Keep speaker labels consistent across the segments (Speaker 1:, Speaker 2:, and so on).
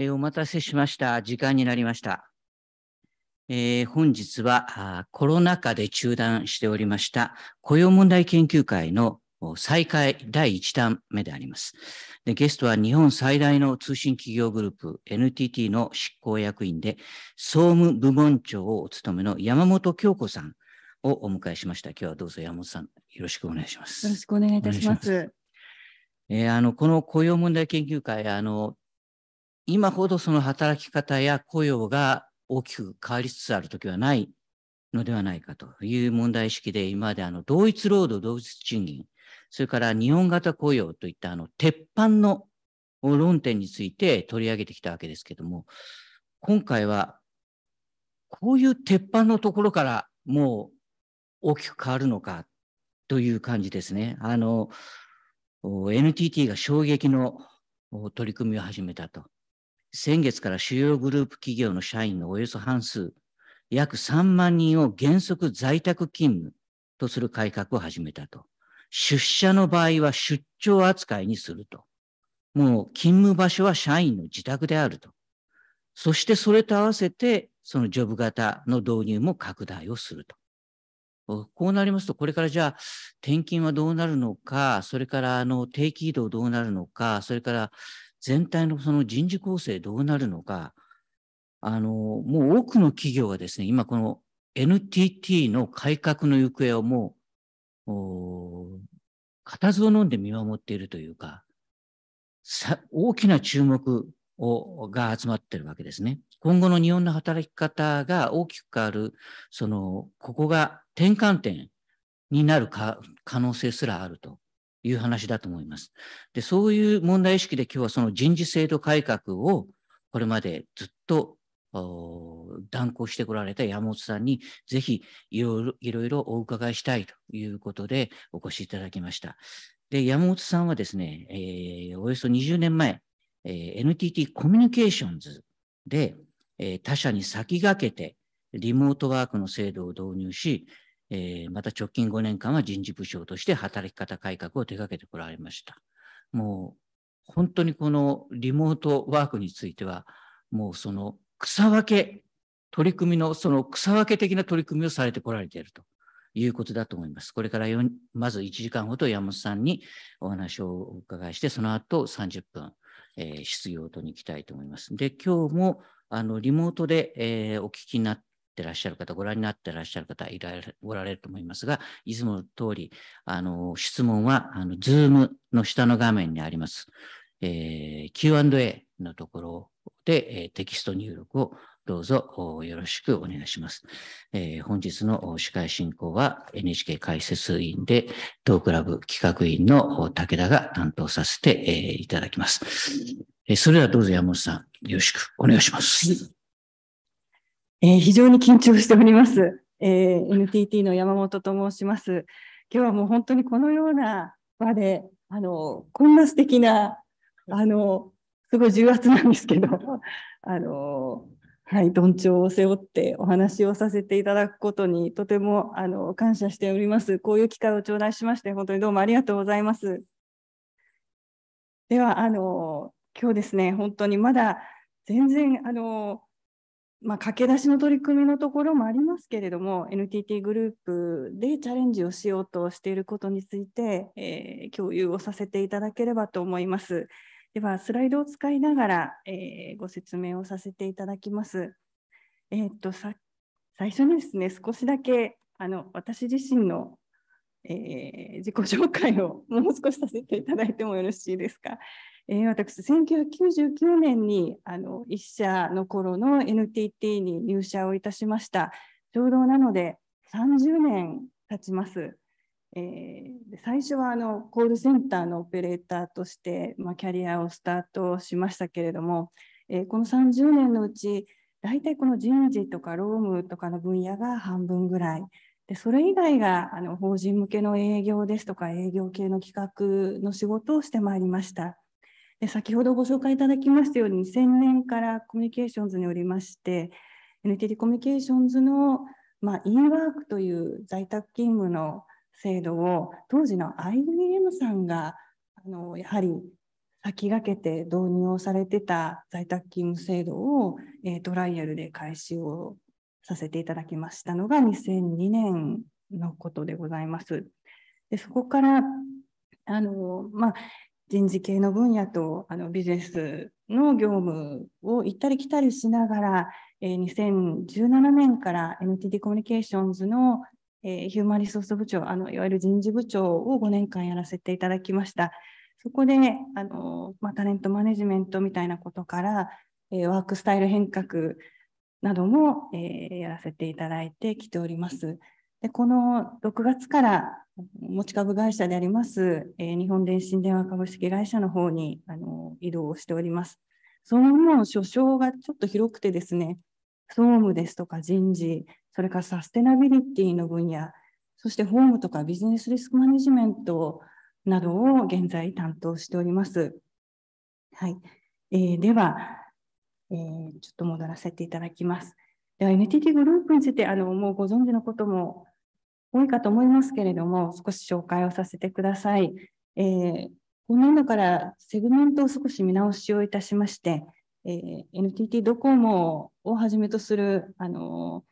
Speaker 1: えお待たせしまし
Speaker 2: た。時間になりました。えー、本日はコロナ禍で中断しておりました雇用問題研究会の再開第1弾目であります。でゲストは日本最大の通信企業グループ NTT の執行役員で総務部門長をお務めの山本京子さんをお迎えしました。今日はどうぞ山本さんよろしくお願いします。よろし
Speaker 3: くお願いいたします。
Speaker 2: えー、あのこの雇用問題研究会あの今ほどその働き方や雇用が大きく変わりつつあるときはないのではないかという問題意識で、今まであの同一労働同一賃金、それから日本型雇用といったあの鉄板の論点について取り上げてきたわけですけども、今回はこういう鉄板のところからもう大きく変わるのかという感じですね。あの、NTT が衝撃の取り組みを始めたと。先月から主要グループ企業の社員のおよそ半数、約3万人を原則在宅勤務とする改革を始めたと。出社の場合は出張扱いにすると。もう勤務場所は社員の自宅であると。そしてそれと合わせて、そのジョブ型の導入も拡大をすると。こうなりますと、これからじゃあ、転勤はどうなるのか、それからあの定期移動どうなるのか、それから全体のその人事構成どうなるのか、あの、もう多くの企業がですね、今この NTT の改革の行方をもう、固唾を飲んで見守っているというか、さ大きな注目をが集まっているわけですね。今後の日本の働き方が大きく変わる、その、ここが転換点になるか可能性すらあるという話だと思います。で、そういう問題意識で今日はその人事制度改革をこれまでずっと断行してこられた山本さんにぜひいろいろお伺いしたいということでお越しいただきました。で、山本さんはですね、えー、およそ20年前、えー、NTT コミュニケーションズで、えー、他社に先駆けてリモートワークの制度を導入し、えー、また直近5年間は人事部長として働き方改革を手掛けてこられました。もう本当にこのリモートワークについては、もうその草分け、取り組みの、その草分け的な取り組みをされてこられているということだと思います。これからまず1時間ほど山本さんにお話をお伺いして、その後30分、えー、質疑応答に行きたいと思います。で、今日もあのリモートで、えー、お聞きになって、ってらっしゃる方、ご覧になってらっしゃる方いらおられると思いますが、いつもの通り、あの、質問は、あの、ズームの下の画面にあります、えー、Q&A のところで、えー、テキスト入力をどうぞよろしくお願いします。えー、本日の司会進行は NHK 解説委員で、トークラブ企画委員の武田が担当させて、えー、いただきます。えそれではどうぞ山本さん、よろしくお願いします。
Speaker 3: えー、非常に緊張しております。えー、NTT の山本と申します。今日はもう本当にこのような場で、あの、こんな素敵な、あの、すごい重圧なんですけど、あの、はい、どんちょうを背負ってお話をさせていただくことにとてもあの感謝しております。こういう機会を頂戴しまして、本当にどうもありがとうございます。では、あの、今日ですね、本当にまだ全然、あの、まあ、駆け出しの取り組みのところもありますけれども、NTT グループでチャレンジをしようとしていることについて、えー、共有をさせていただければと思います。では、スライドを使いながら、えー、ご説明をさせていただきます。えー、っとさ最初にですね、少しだけあの私自身の、え自己紹介をもう少しさせていただいてもよろしいですか。えー、私、1999年にあの1社の頃の NTT に入社をいたしました。ちょうどなので30年経ちます。えー、最初はあのコールセンターのオペレーターとして、まあ、キャリアをスタートしましたけれども、えー、この30年のうち大体この人事とか労務とかの分野が半分ぐらいでそれ以外があの法人向けの営業ですとか営業系の企画の仕事をしてまいりました。先ほどご紹介いただきましたように2000年からコミュニケーションズにおりまして NTT コミュニケーションズの、まあ、インワークという在宅勤務の制度を当時の IBM さんがあのやはり先駆けて導入をされてた在宅勤務制度を、えー、トライアルで開始をさせていただきましたのが2002年のことでございます。でそこからあの、まあ、人事系の分野とあのビジネスの業務を行ったり来たりしながら、えー、2017年から NTT コミュニケーションズの、えー、ヒューマンリソース部長あの、いわゆる人事部長を5年間やらせていただきました。そこであの、まあ、タレントマネジメントみたいなことから、えー、ワークスタイル変革なども、えー、やらせていただいてきております。でこの6月から持ち株会社であります、えー、日本電信電話株式会社の方にあの移動をしております。その分、所掌がちょっと広くてですね、総務ですとか人事、それからサステナビリティの分野、そして法務とかビジネスリスクマネジメントなどを現在担当しております。はい。えー、では、えー、ちょっと戻らせていただきます。では、NTT グループについて、あの、もうご存知のことも多いかと思いますけれども、少し紹介をさせてください。えー、今年度からセグメントを少し見直しをいたしまして、えー、NTT ドコモをはじめとする、あのー、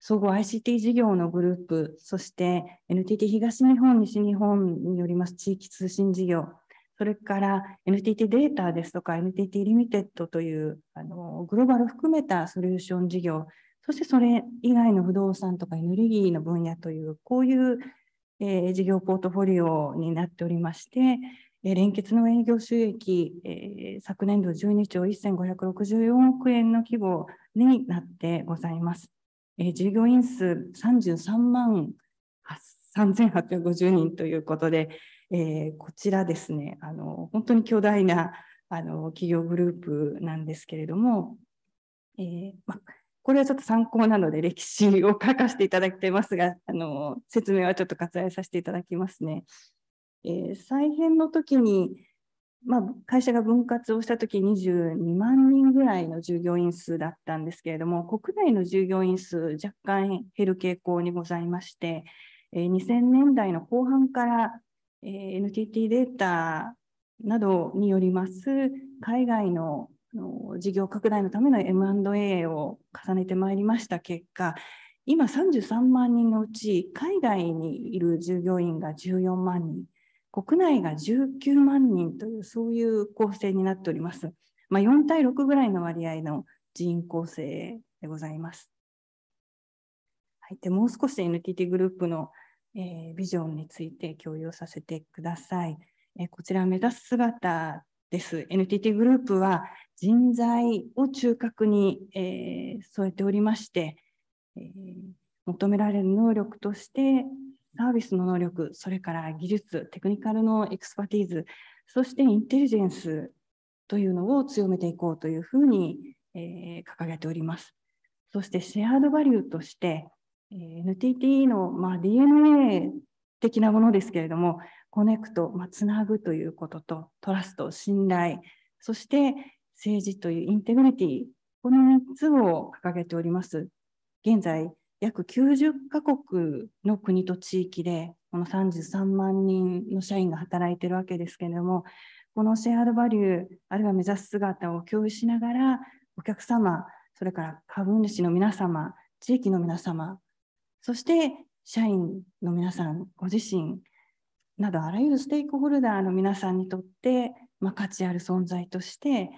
Speaker 3: 総合 ICT 事業のグループ、そして NTT 東日本、西日本によります地域通信事業、それから NTT データですとか NTT リミテッドというあのグローバル含めたソリューション事業、そしてそれ以外の不動産とかエネルギーの分野という、こういう、えー、事業ポートフォリオになっておりまして、えー、連結の営業収益、えー、昨年度12兆1564億円の規模になってございます。え従業員数33万3850人ということで、えこちらですね、あの本当に巨大なあの企業グループなんですけれども、えーまあこれはちょっと参考なので歴史を書かせていただいてますが、あの説明はちょっと割愛させていただきますね。えー、再編の時に、まあ、会社が分割をした時22万人ぐらいの従業員数だったんですけれども、国内の従業員数若干減る傾向にございまして、えー、2000年代の後半から、えー、NTT データなどによります海外のの事業拡大のための M&A を重ねてまいりました結果今33万人のうち海外にいる従業員が14万人国内が19万人というそういう構成になっております、まあ、4対6ぐらいの割合の人員構成でございます、はい、でもう少し NTT グループの、えー、ビジョンについて共有させてください、えこちら目指す姿です。NTT グループは人材を中核に、えー、添えておりまして、えー、求められる能力としてサービスの能力、それから技術、テクニカルのエクスパティーズ、そしてインテリジェンスというのを強めていこうというふうに、えー、掲げております。そしてシェアードバリューとして、えー、NTT の、まあ、DNA 的なものですけれども、コネクト、まあ、つなぐということと、トラスト、信頼、そして政治というインテグリティ、この3つを掲げております。現在、約90カ国の国と地域で、この33万人の社員が働いているわけですけれども、このシェアドバリュー、あるいは目指す姿を共有しながら、お客様、それから株主の皆様、地域の皆様、そして社員の皆さん、ご自身、などあらゆるステークホルダーの皆さんにとって、まあ、価値ある存在として、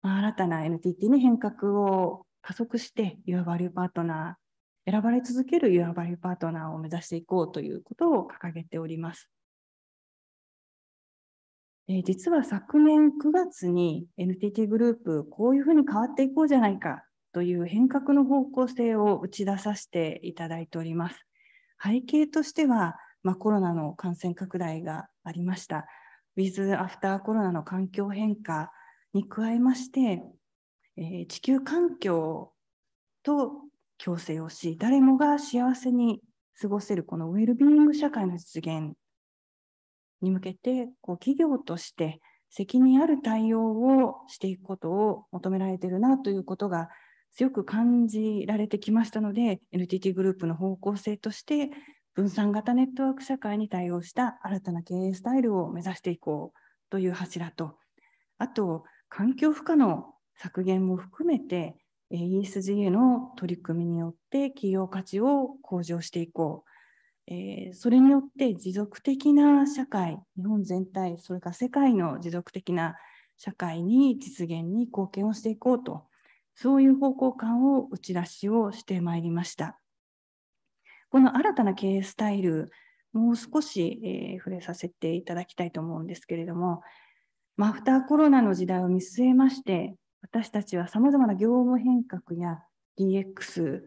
Speaker 3: まあ、新たな NTT に変革を加速してユアバリューパートナー選ばれ続けるユアバリューパートナーを目指していこうということを掲げております。え実は昨年9月に NTT グループこういうふうに変わっていこうじゃないかという変革の方向性を打ち出させていただいております。背景としてはまあ、コロナの感染拡大がありました。ウィズ・アフターコロナの環境変化に加えまして、えー、地球環境と共生をし、誰もが幸せに過ごせるこのウェルビーイング社会の実現に向けて、こう企業として責任ある対応をしていくことを求められているなということが強く感じられてきましたので、NTT グループの方向性として、分散型ネットワーク社会に対応した新たな経営スタイルを目指していこうという柱と、あと、環境負荷の削減も含めて、ESG への取り組みによって企業価値を向上していこう、えー、それによって持続的な社会、日本全体、それから世界の持続的な社会に実現に貢献をしていこうと、そういう方向感を打ち出しをしてまいりました。この新たな経営スタイル、もう少し、えー、触れさせていただきたいと思うんですけれども、アフターコロナの時代を見据えまして、私たちはさまざまな業務変革や DX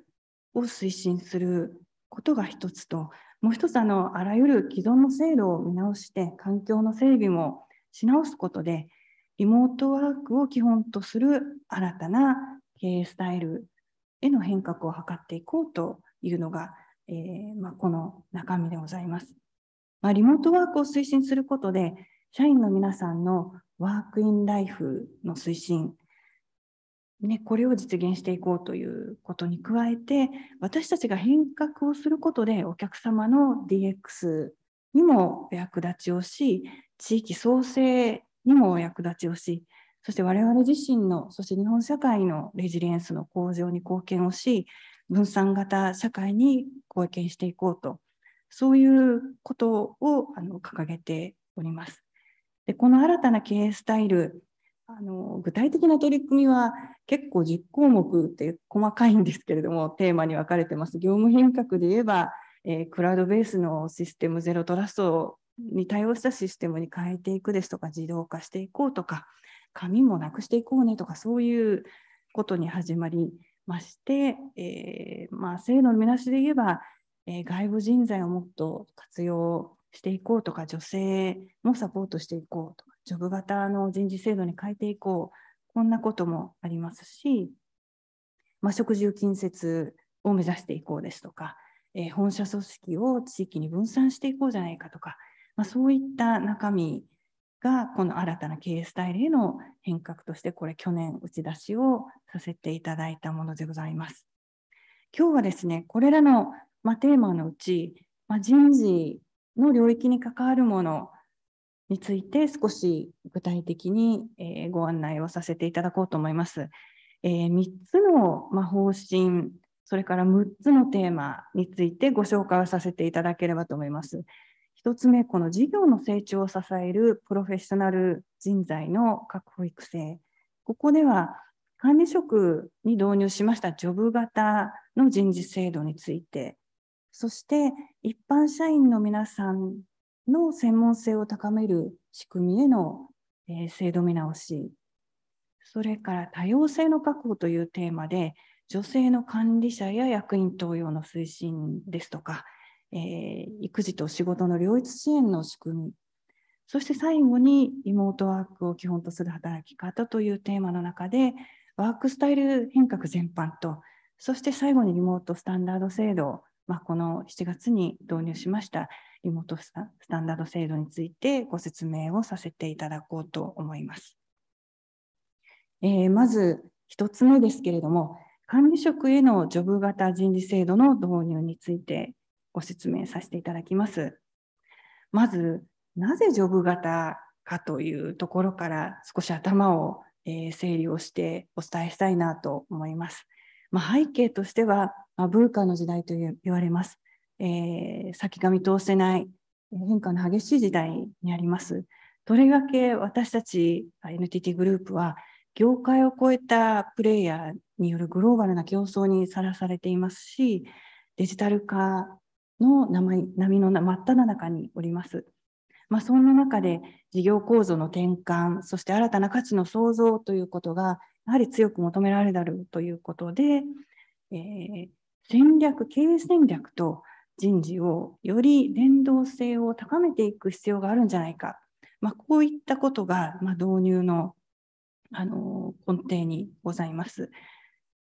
Speaker 3: を推進することが一つと、もう一つあの、あらゆる既存の制度を見直して、環境の整備もし直すことで、リモートワークを基本とする新たな経営スタイルへの変革を図っていこうというのがえー、まあ、この中身でございます。まあ、リモートワークを推進することで、社員の皆さんのワークインライフの推進、ね、これを実現していこうということに加えて、私たちが変革をすることで、お客様の DX にもお役立ちをし、地域創生にもお役立ちをし、そして我々自身の、そして日本社会のレジリエンスの向上に貢献をし、分散型社会に貢献していこうと、そういうことをあの掲げております。でこの新たな経営スタイルあの具体的な取り組みは結構10項目って細かいんですけれどもテーマに分かれてます業務変革で言えば、えー、クラウドベースのシステムゼロトラストに対応したシステムに変えていくですとか自動化していこうとか紙もなくしていこうねとかそういうことに始まりまして、えー、まあ、制度の見なしで言えば、えー、外部人材をもっと活用していこうとか、女性もサポートしていこうとか、ジョブ型の人事制度に変えていこう、こんなこともありますし、まあ、食住近接を目指していこうですとか、えー、本社組織を地域に分散していこうじゃないかとか、まあ、そういった中身がこの新たな経営スタイルへの変革としてこれ去年打ち出しをさせていただいたものでございます。今日はですねこれらの、まテーマのうち、ま人事の領域に関わるものについて少し具体的に、えご案内をさせていただこうと思います。え3つの、ま方針それから6つのテーマについてご紹介をさせていただければと思います。1つ目、この事業の成長を支えるプロフェッショナル人材の確保育成。ここでは管理職に導入しましたジョブ型の人事制度について、そして一般社員の皆さんの専門性を高める仕組みへの制度見直し、それから多様性の確保というテーマで、女性の管理者や役員登用の推進ですとか、えー、育児と仕事の両立支援の仕組みそして最後にリモートワークを基本とする働き方というテーマの中でワークスタイル変革全般とそして最後にリモートスタンダード制度まあ、この7月に導入しましたリモートスタンダード制度についてご説明をさせていただこうと思います。えー、まず1つ目ですけれども管理職へのジョブ型人事制度の導入についてご説明させていただきます。まず、なぜジョブ型かというところから少し頭を、え整理をしてお伝えしたいなと思います。まあ、背景としては、まブーカの時代と言われます。えー、先が見通せない変化の激しい時代にあります。とりわけ私たち NTT グループは業界を超えたプレイヤーによるグローバルな競争にさらされていますしデジタル化の波の真っ只中におります。まあ、そんな中で事業構造の転換、そして新たな価値の創造ということが、やはり強く求められるということで、えー、戦略、経営戦略と人事をより連動性を高めていく必要があるんじゃないか、まあ、こういったことが、ま導入の、あの根底にございます。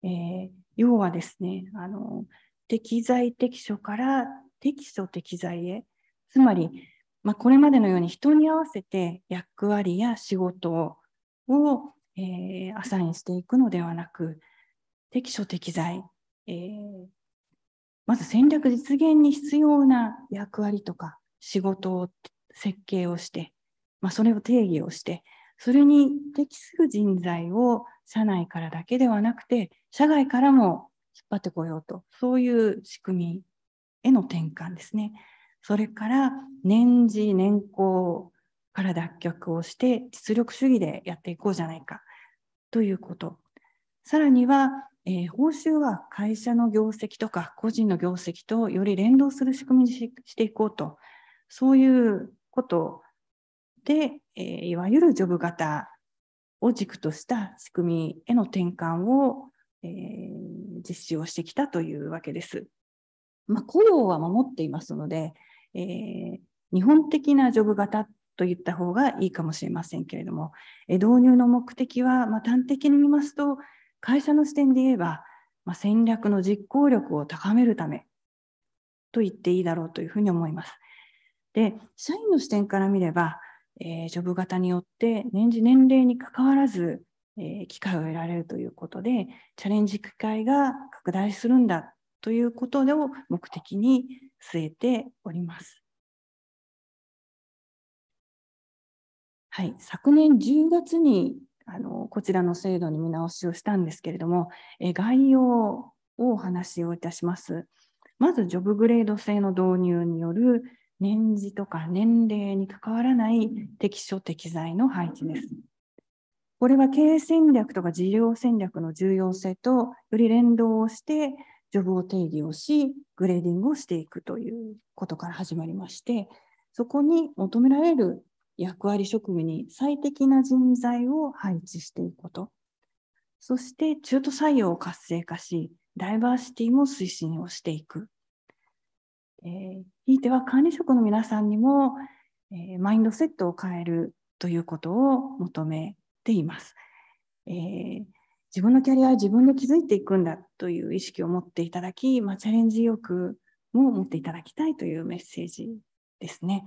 Speaker 3: えー、要はですね、あの適材適所から適所適材へつまり、まあ、これまでのように人に合わせて役割や仕事をえー、アサインしていくのではなく適所適材、えー、まず戦略実現に必要な役割とか仕事を設計をして、まあ、それを定義をしてそれに適する人材を社内からだけではなくて社外からも引っ張ってこようとそういう仕組みへの転換ですねそれから年次年功から脱却をして実力主義でやっていこうじゃないかということさらには、えー、報酬は会社の業績とか個人の業績とより連動する仕組みにしていこうとそういうことで、えー、いわゆるジョブ型を軸とした仕組みへの転換をえー、実施をしてきたというわけです。まあ、雇用は守っていますので、えー、日本的なジョブ型といった方がいいかもしれませんけれども、え導入の目的は、まあ、端的に見ますと、会社の視点で言えば、まあ、戦略の実行力を高めるためと言っていいだろうというふうに思います。で、社員の視点から見れば、えー、ジョブ型によって年次年齢にかかわらず、えー、機会を得られるということでチャレンジ機会が拡大するんだということを目的に据えております。はい、昨年10月にあのこちらの制度に見直しをしたんですけれども、え概要をお話をいたします。まず、ジョブグレード制の導入による年次とか年齢に関わらない適所適材の配置です。これは経営戦略とか事業戦略の重要性とより連動をして、ジョブを定義をし、グレーディングをしていくということから始まりまして、そこに求められる役割職務に最適な人材を配置していくこと。そして中途採用を活性化し、ダイバーシティも推進をしていく。えー、ひいては管理職の皆さんにも、えー、マインドセットを変えるということを求めています。えー、自分のキャリアは自分で築いていくんだという意識を持っていただき、まあ、チャレンジ欲も持っていただきたいというメッセージですね。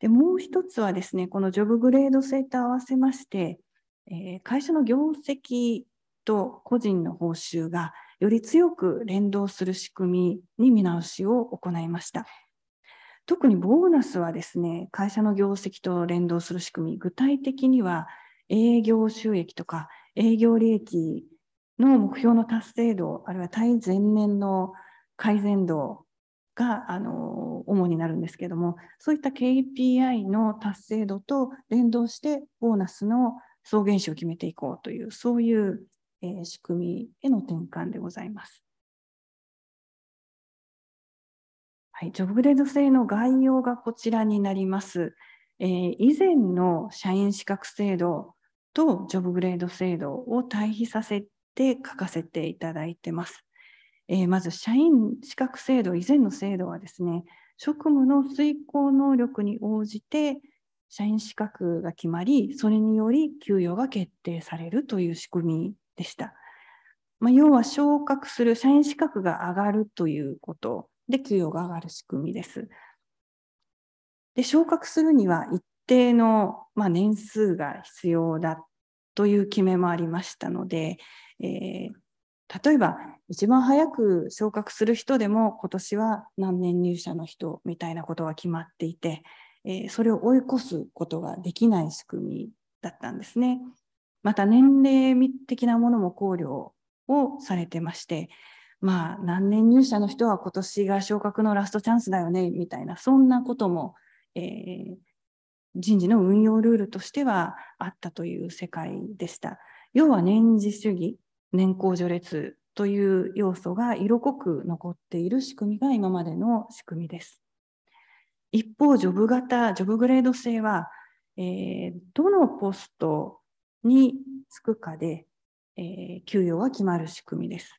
Speaker 3: でもう一つはですね、このジョブグレード制と合わせまして、えー、会社の業績と個人の報酬がより強く連動する仕組みに見直しを行いました。特にボーナスはですね、会社の業績と連動する仕組み、具体的には営業収益とか営業利益の目標の達成度あるいは対前年の改善度があの主になるんですけどもそういった KPI の達成度と連動してボーナスの総減少を決めていこうというそういう、えー、仕組みへの転換でございます。はい、ジョブグレード制の概要がこちらになります。えー、以前の社員資格制度とジョブグレード制度を対比させて書かせていただいてます。えー、まず社員資格制度以前の制度はですね職務の遂行能力に応じて社員資格が決まりそれにより給与が決定されるという仕組みでした。まあ、要は昇格する社員資格が上がるということで給与が上がる仕組みです。で昇格するには一定の、まあ、年数が必要だっという決めもありましたので、えー、例えば一番早く昇格する人でも今年は何年入社の人みたいなことが決まっていて、えー、それを追い越すことができない仕組みだったんですね。また年齢的なものも考慮をされてまして、まあ、何年入社の人は今年が昇格のラストチャンスだよねみたいなそんなことも、えー、人事の運用ルールとしてはあったという世界でした。要は年次主義、年功序列という要素が色濃く残っている仕組みが今までの仕組みです。一方、ジョブ型、ジョブグレード制は、えー、どのポストにつくかで、えー、給与は決まる仕組みです。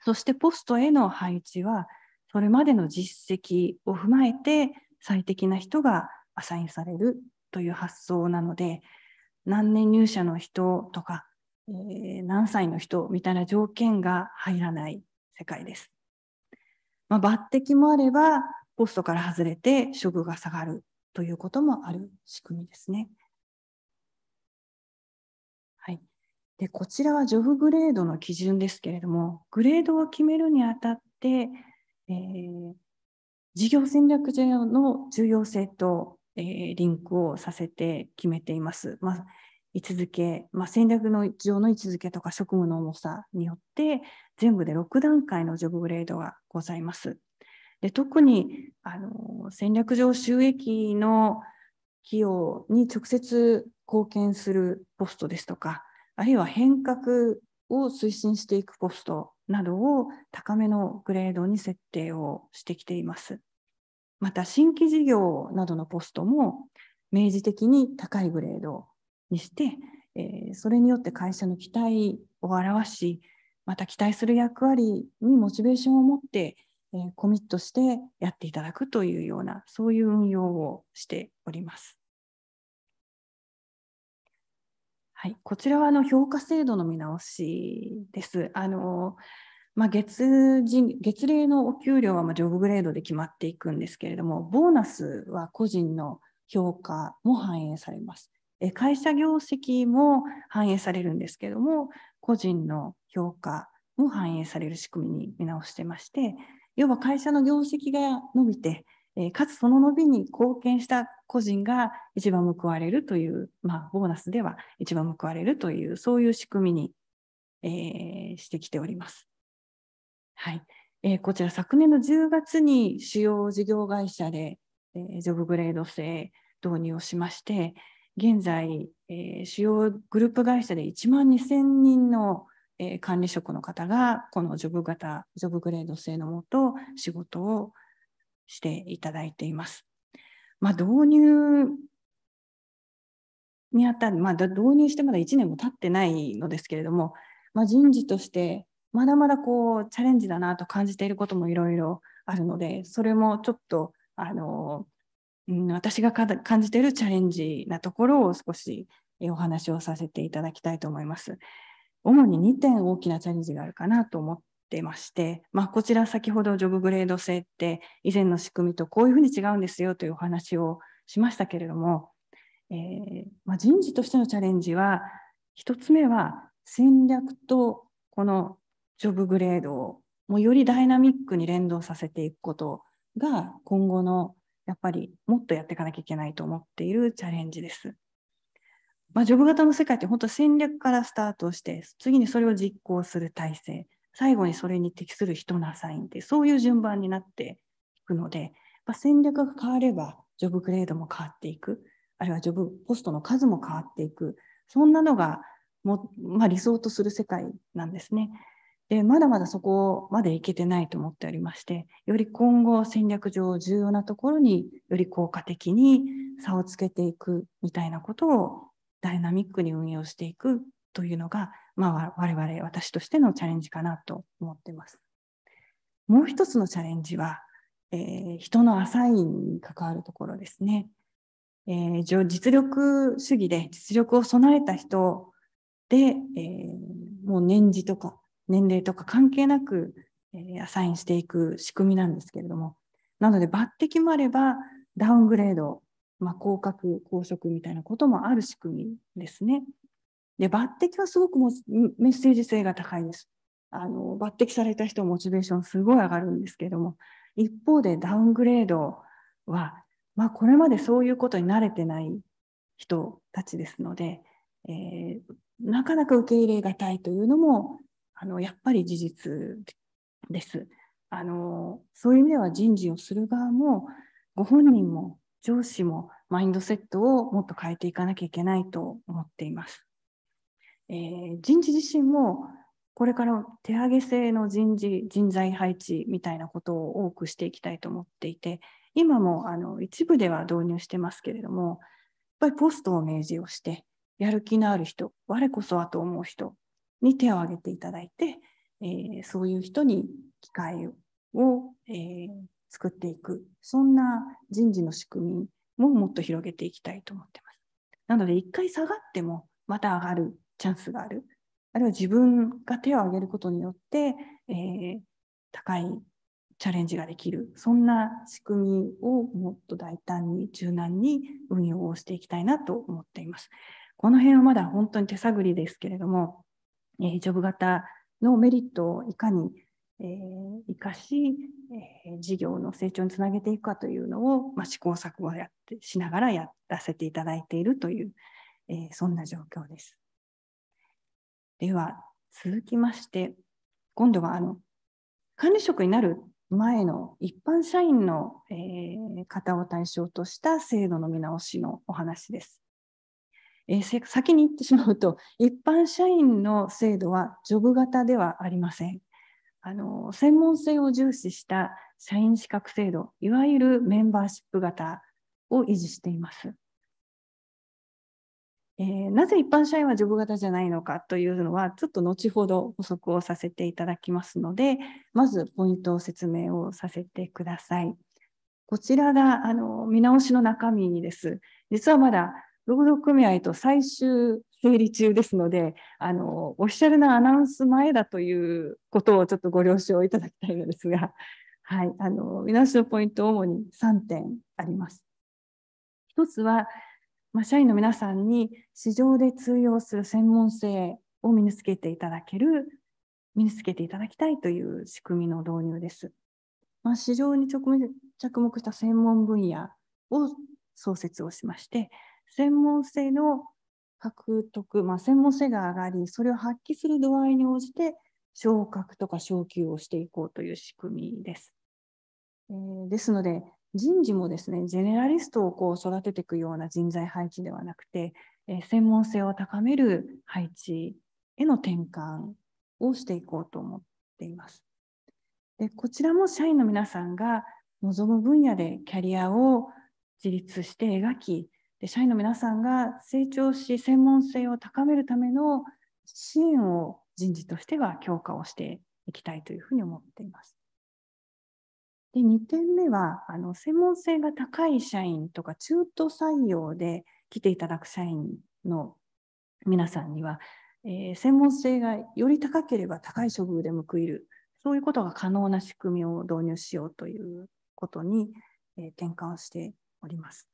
Speaker 3: そしてポストへの配置は、それまでの実績を踏まえて最適な人がアサインされるという発想なので何年入社の人とか、えー、何歳の人みたいな条件が入らない世界です。まあ、抜擢もあればポストから外れて職務が下がるということもある仕組みですね。はい、でこちらはジョブグレードの基準ですけれどもグレードを決めるにあたって、えー、事業戦略上の重要性とえー、リンクをさせて決めています。まあ、位置づけ、まあ、戦略の上の位置づけとか職務の重さによって全部で6段階のジョブグレードがございます。で特にあの戦略上収益の費用に直接貢献するポストですとかあるいは変革を推進していくポストなどを高めのグレードに設定をしてきています。また新規事業などのポストも明示的に高いグレードにして、えー、それによって会社の期待を表しまた期待する役割にモチベーションを持って、えー、コミットしてやっていただくというようなそういう運用をしております。はい、こちらはあの評価制度の見直しです。あのまあ、月人月例のお給料はまジョブグレードで決まっていくんですけれども、ボーナスは個人の評価も反映されます。え会社業績も反映されるんですけれども、個人の評価も反映される仕組みに見直してまして、要は会社の業績が伸びて、えかつその伸びに貢献した個人が一番報われるという、まあ、ボーナスでは一番報われるという、そういう仕組みに、えー、してきております。はいえー、こちら昨年の10月に主要事業会社で、えー、ジョブグレード制導入をしまして現在、えー、主要グループ会社で1万2000人の、えー、管理職の方がこのジョブ型ジョブグレード制のもと仕事をしていただいています。まあ、導入にあったまあ、導入してまだ1年も経ってないのですけれども、まあ、人事としてまだまだこうチャレンジだなと感じていることもいろいろあるのでそれもちょっとあの、うん、私が感じているチャレンジなところを少しお話をさせていただきたいと思います。主に2点大きなチャレンジがあるかなと思ってまして、まあ、こちら先ほどジョブグレード制って以前の仕組みとこういうふうに違うんですよというお話をしましたけれども、えー、まあ、人事としてのチャレンジは1つ目は戦略とこのジョブグレードをもうよりダイナミックに連動させていくことが今後のやっぱりもっとやっていかなきゃいけないと思っているチャレンジです。まあ、ジョブ型の世界って本当戦略からスタートして次にそれを実行する体制最後にそれに適する人のアサインってそういう順番になっていくので、まあ、戦略が変わればジョブグレードも変わっていくあるいはジョブポストの数も変わっていくそんなのがも、まあ、理想とする世界なんですね。で、まだまだそこまでいけてないと思っておりまして、より今後戦略上重要なところにより効果的に差をつけていくみたいなことをダイナミックに運用していくというのが、まあ、我々、私としてのチャレンジかなと思っています。もう一つのチャレンジは、えー、人のアサインに関わるところですね。えー、実力主義で実力を備えた人で、えー、もう年次とか年齢とか関係なく、えー、アサインしていく仕組みなんですけれども、なので抜擢もあれば、ダウングレード、まあ、降格、公職みたいなこともある仕組みですね。で、抜擢はすごくもメッセージ性が高いです。あの抜擢された人モチベーションすごい上がるんですけれども、一方でダウングレードは、まあ、これまでそういうことに慣れてない人たちですので、えー、なかなか受け入れがたいというのもあのやっぱり事実です。あのそういう意味では人事をする側もご本人も上司もマインドセットをもっと変えていかなきゃいけないと思っています。えー、人事自身もこれから手上げ制の人事人材配置みたいなことを多くしていきたいと思っていて今もあの一部では導入してますけれどもやっぱりポストを明示をしてやる気のある人我こそはと思う人に手を挙げていただいて、えー、そういう人に機会を、えー、作っていく、そんな人事の仕組みももっと広げていきたいと思っています。なので、一回下がってもまた上がるチャンスがある。あるいは自分が手を挙げることによって、えー、高いチャレンジができる、そんな仕組みをもっと大胆に柔軟に運用をしていきたいなと思っています。この辺はまだ本当に手探りですけれども、えジョブ型のメリットをいかに、えー、生かし、えー、事業の成長につなげていくかというのを、まあ、試行錯誤やってしながらやらせていただいているという、えー、そんな状況です。では続きまして今度はあの管理職になる前の一般社員の、え方を対象とした制度の見直しのお話です。えー、先に言ってしまうと、一般社員の制度はジョブ型ではありません。あの専門性を重視した社員資格制度、いわゆるメンバーシップ型を維持しています。えー、なぜ一般社員はジョブ型じゃないのかというのは、ちょっと後ほど補足をさせていただきますので、まずポイントを説明をさせてください。こちらがあの見直しの中身です。実はまだ労働組合と最終整理中ですので、あの、オフィシャルなアナウンス前だということをちょっとご了承いただきたいのですが、はい、あの、見直しのポイント、主に3点あります。1つは、まあ、社員の皆さんに市場で通用する専門性を身につけていただける、身につけていただきたいという仕組みの導入です。まあ、市場に着目した専門分野を創設をしまして、専門性の獲得、まあ、専門性が上がり、それを発揮する度合いに応じて、昇格とか昇給をしていこうという仕組みです。えー、ですので、人事もですね、ジェネラリストをこう育てていくような人材配置ではなくて、えー、専門性を高める配置への転換をしていこうと思っています。でこちらも社員の皆さんが望む分野でキャリアを自立して描き、で社員の皆さんが成長し専門性を高めるための支援を人事としては強化をしていきたいというふうに思っています。で2点目はあの専門性が高い社員とか中途採用で来ていただく社員の皆さんには、えー、専門性がより高ければ高い処遇で報いるそういうことが可能な仕組みを導入しようということに、えー、転換をしております。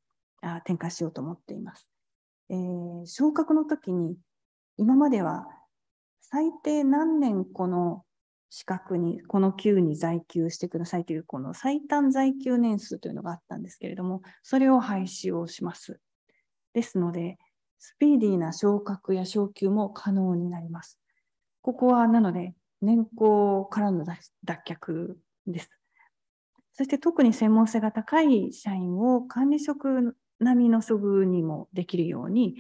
Speaker 3: 展開しようと思っています。えー、昇格の時に今までは最低何年この資格に、この級に在給してくださいという、この最短在給年数というのがあったんですけれども、それを廃止をします。ですので、スピーディーな昇格や昇給も可能になります。ここは、なので、年功からの脱却です。そして特に専門性が高い社員を管理職並みの処遇にもできるように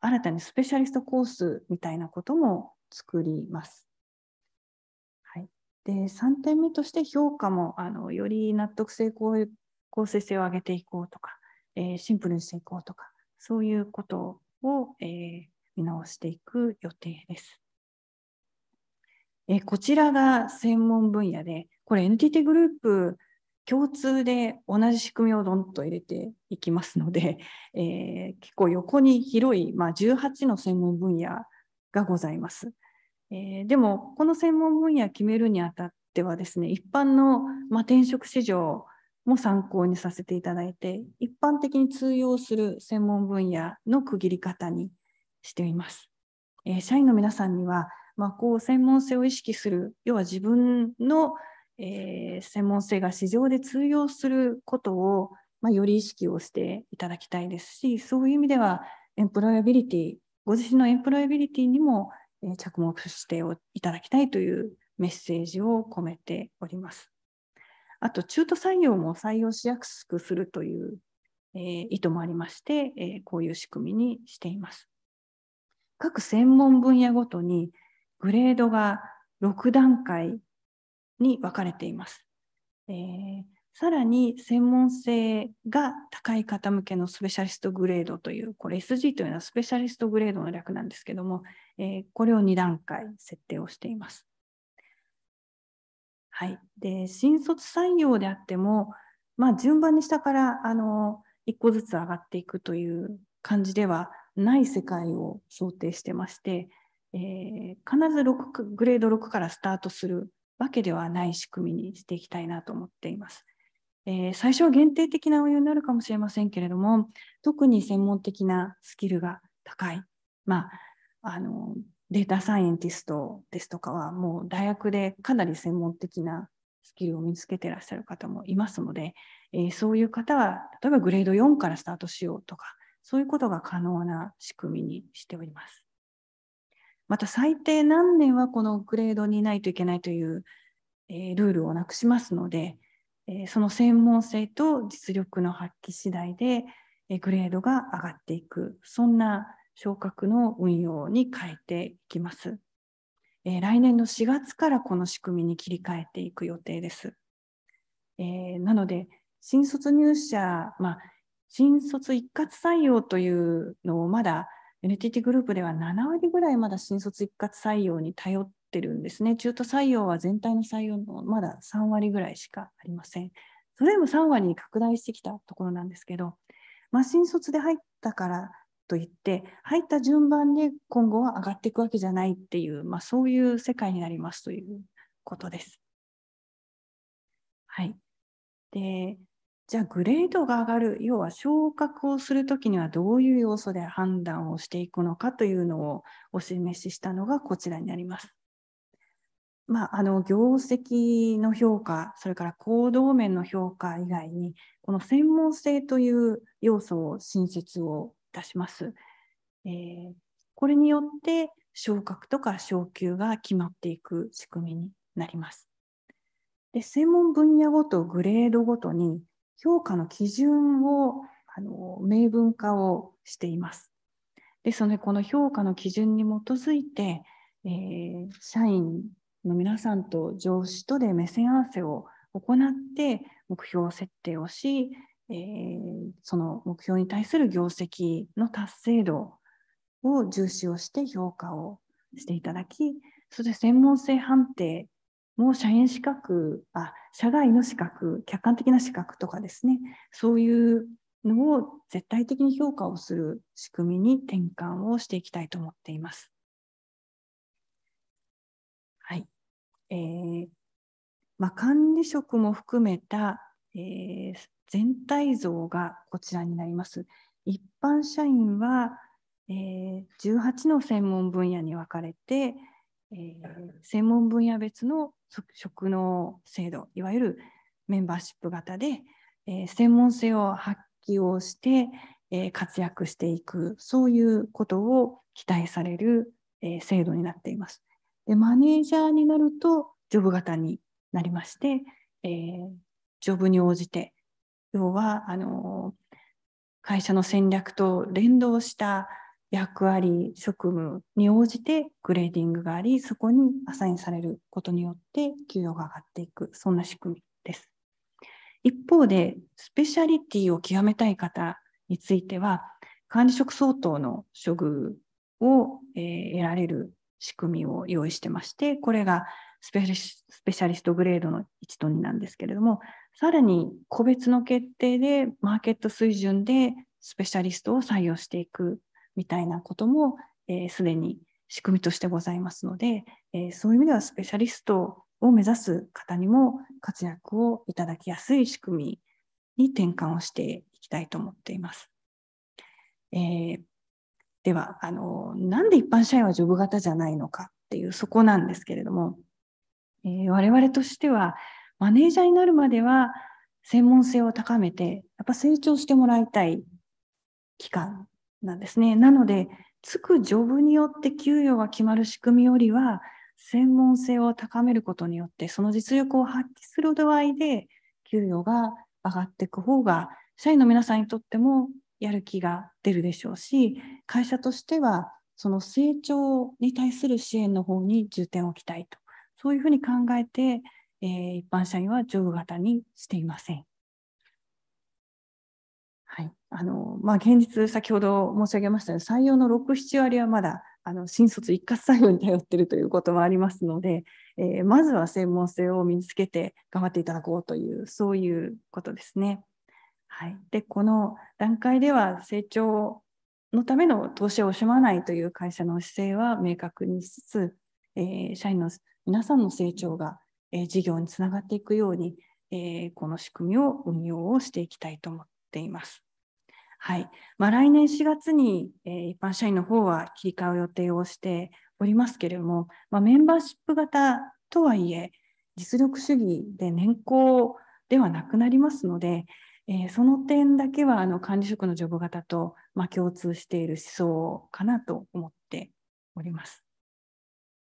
Speaker 3: 新たにスペシャリストコースみたいなことも作ります。はい、で3点目として評価もあのより納得性構成性を上げていこうとか、えー、シンプルにしていこうとかそういうことを、えー、見直していく予定です。えー、こちらが専門分野でこれ NTT グループ共通で同じ仕組みをどんと入れていきますので、えー、結構横に広い、まあ、18の専門分野がございます。えー、でもこの専門分野決めるにあたってはですね一般の、まあ、転職市場も参考にさせていただいて一般的に通用する専門分野の区切り方にしています。えー、社員の皆さんには、まあ、こう専門性を意識する要は自分のえー、専門性が市場で通用することを、まあ、より意識をしていただきたいですし、そういう意味では、エンプロイアビリティ、ご自身のエンプロイアビリティにも、えー、着目していただきたいというメッセージを込めております。あと、中途採用も採用しやすくするという、えー、意図もありまして、えー、こういう仕組みにしています。各専門分野ごとにグレードが6段階に分かれています。えー、さらに専門性が高い方向けのスペシャリストグレードという、これ SG というのはスペシャリストグレードの略なんですけども、えー、これを2段階設定をしています。はい、で新卒採用であっても、まあ、順番に下からあの1個ずつ上がっていくという感じではない世界を想定してまして、えー、必ず6グレード6からスタートするわけではない仕組みにしていきたいなと思っています。えー、最初は限定的な運用になるかもしれませんけれども、特に専門的なスキルが高い、まあ、あのデータサイエンティストですとかは、もう大学でかなり専門的なスキルを身につけてらっしゃる方もいますので、えー、そういう方は、例えばグレード4からスタートしようとか、そういうことが可能な仕組みにしております。また最低何年はこのグレードにないといけないという、えー、ルールをなくしますので、えー、その専門性と実力の発揮次第で、えー、グレードが上がっていく、そんな昇格の運用に変えていきます。え来年の4月からこの仕組みに切り替えていく予定です。えなので、新卒入社、まあ、新卒一括採用というのをまだ NTT グループでは7割ぐらいまだ新卒一括採用に頼ってるんですね。中途採用は全体の採用のまだ3割ぐらいしかありません。それでも3割に拡大してきたところなんですけど、まあ、新卒で入ったからといって、入った順番で今後は上がっていくわけじゃないっていう、まあ、そういう世界になりますということです。はい。で、じゃあグレードが上がる要は昇格をする時にはどういう要素で判断をしていくのかというのをお示ししたのがこちらになります。まあ、あの業績の評価それから行動面の評価以外にこの専門性という要素を新設をいたします。えー、これによって昇格とか昇給が決まっていく仕組みになります。で専門分野ごとグレードごとに評価の基準をあの明文化をしています。ですので、この評価の基準に基づいて、えー、社員の皆さんと上司とで目線合わせを行って目標設定をし、えー、その目標に対する業績の達成度を重視をして評価をしていただき、そして専門性判定もう社員資格あ社外の資格客観的な資格とかですねそういうのを絶対的に評価をする仕組みに転換をしていきたいと思っています。はいえーまあ、管理職も含めた、えー、全体像がこちらになります。一般社員は、えー、18の専門分野に分かれて、えー、専門分野別の職能制度いわゆるメンバーシップ型で、えー、専門性を発揮をして、えー、活躍していくそういうことを期待される、えー、制度になっています。でマネージャーになるとジョブ型になりまして、えジョブに応じて要はあの会社の戦略と連動した役割、職務に応じてグレーディングがあり、そこにアサインされることによって給与が上がっていく、そんな仕組みです。一方で、スペシャリティを極めたい方については、管理職相当の処遇を、え得られる仕組みを用意してまして、これがスペシャリストグレードの1と2なんですけれども、さらに個別の決定でマーケット水準でスペシャリストを採用していくみたいなこともすで、えー、に仕組みとしてございますので、えー、そういう意味ではスペシャリストを目指す方にも活躍をいただきやすい仕組みに転換をしていきたいと思っています。えー、ではあの、なんで一般社員はジョブ型じゃないのかっていうそこなんですけれども、えー、我々としてはマネージャーになるまでは専門性を高めてやっぱ成長してもらいたい期間なんですね。なので、つくジョブによって給与が決まる仕組みよりは、専門性を高めることによって、その実力を発揮する度合いで、給与が上がっていく方が、社員の皆さんにとってもやる気が出るでしょうし、会社としては、その成長に対する支援の方に重点を置きたいと、そういうふうに考えて、えー、一般社員はジョブ型にしていません。あのまあ、現実、先ほど申し上げましたように採用の6、7割はまだあの新卒一括採用に頼っているということもありますので、えー、まずは専門性を身につけて頑張っていただこうという、そういうことですね。はい、で、この段階では成長のための投資を惜しまないという会社の姿勢は明確にしつつ、えー、社員の皆さんの成長が、えー、事業につながっていくように、えこの仕組みを運用をしていきたいと思っています。はい。まあ、来年4月に、えー、一般社員の方は切り替わる予定をしておりますけれども、まあ、メンバーシップ型とはいえ、実力主義で年功ではなくなりますので、えー、その点だけはあの管理職のジョブ型と、まあ、共通している思想かなと思っております。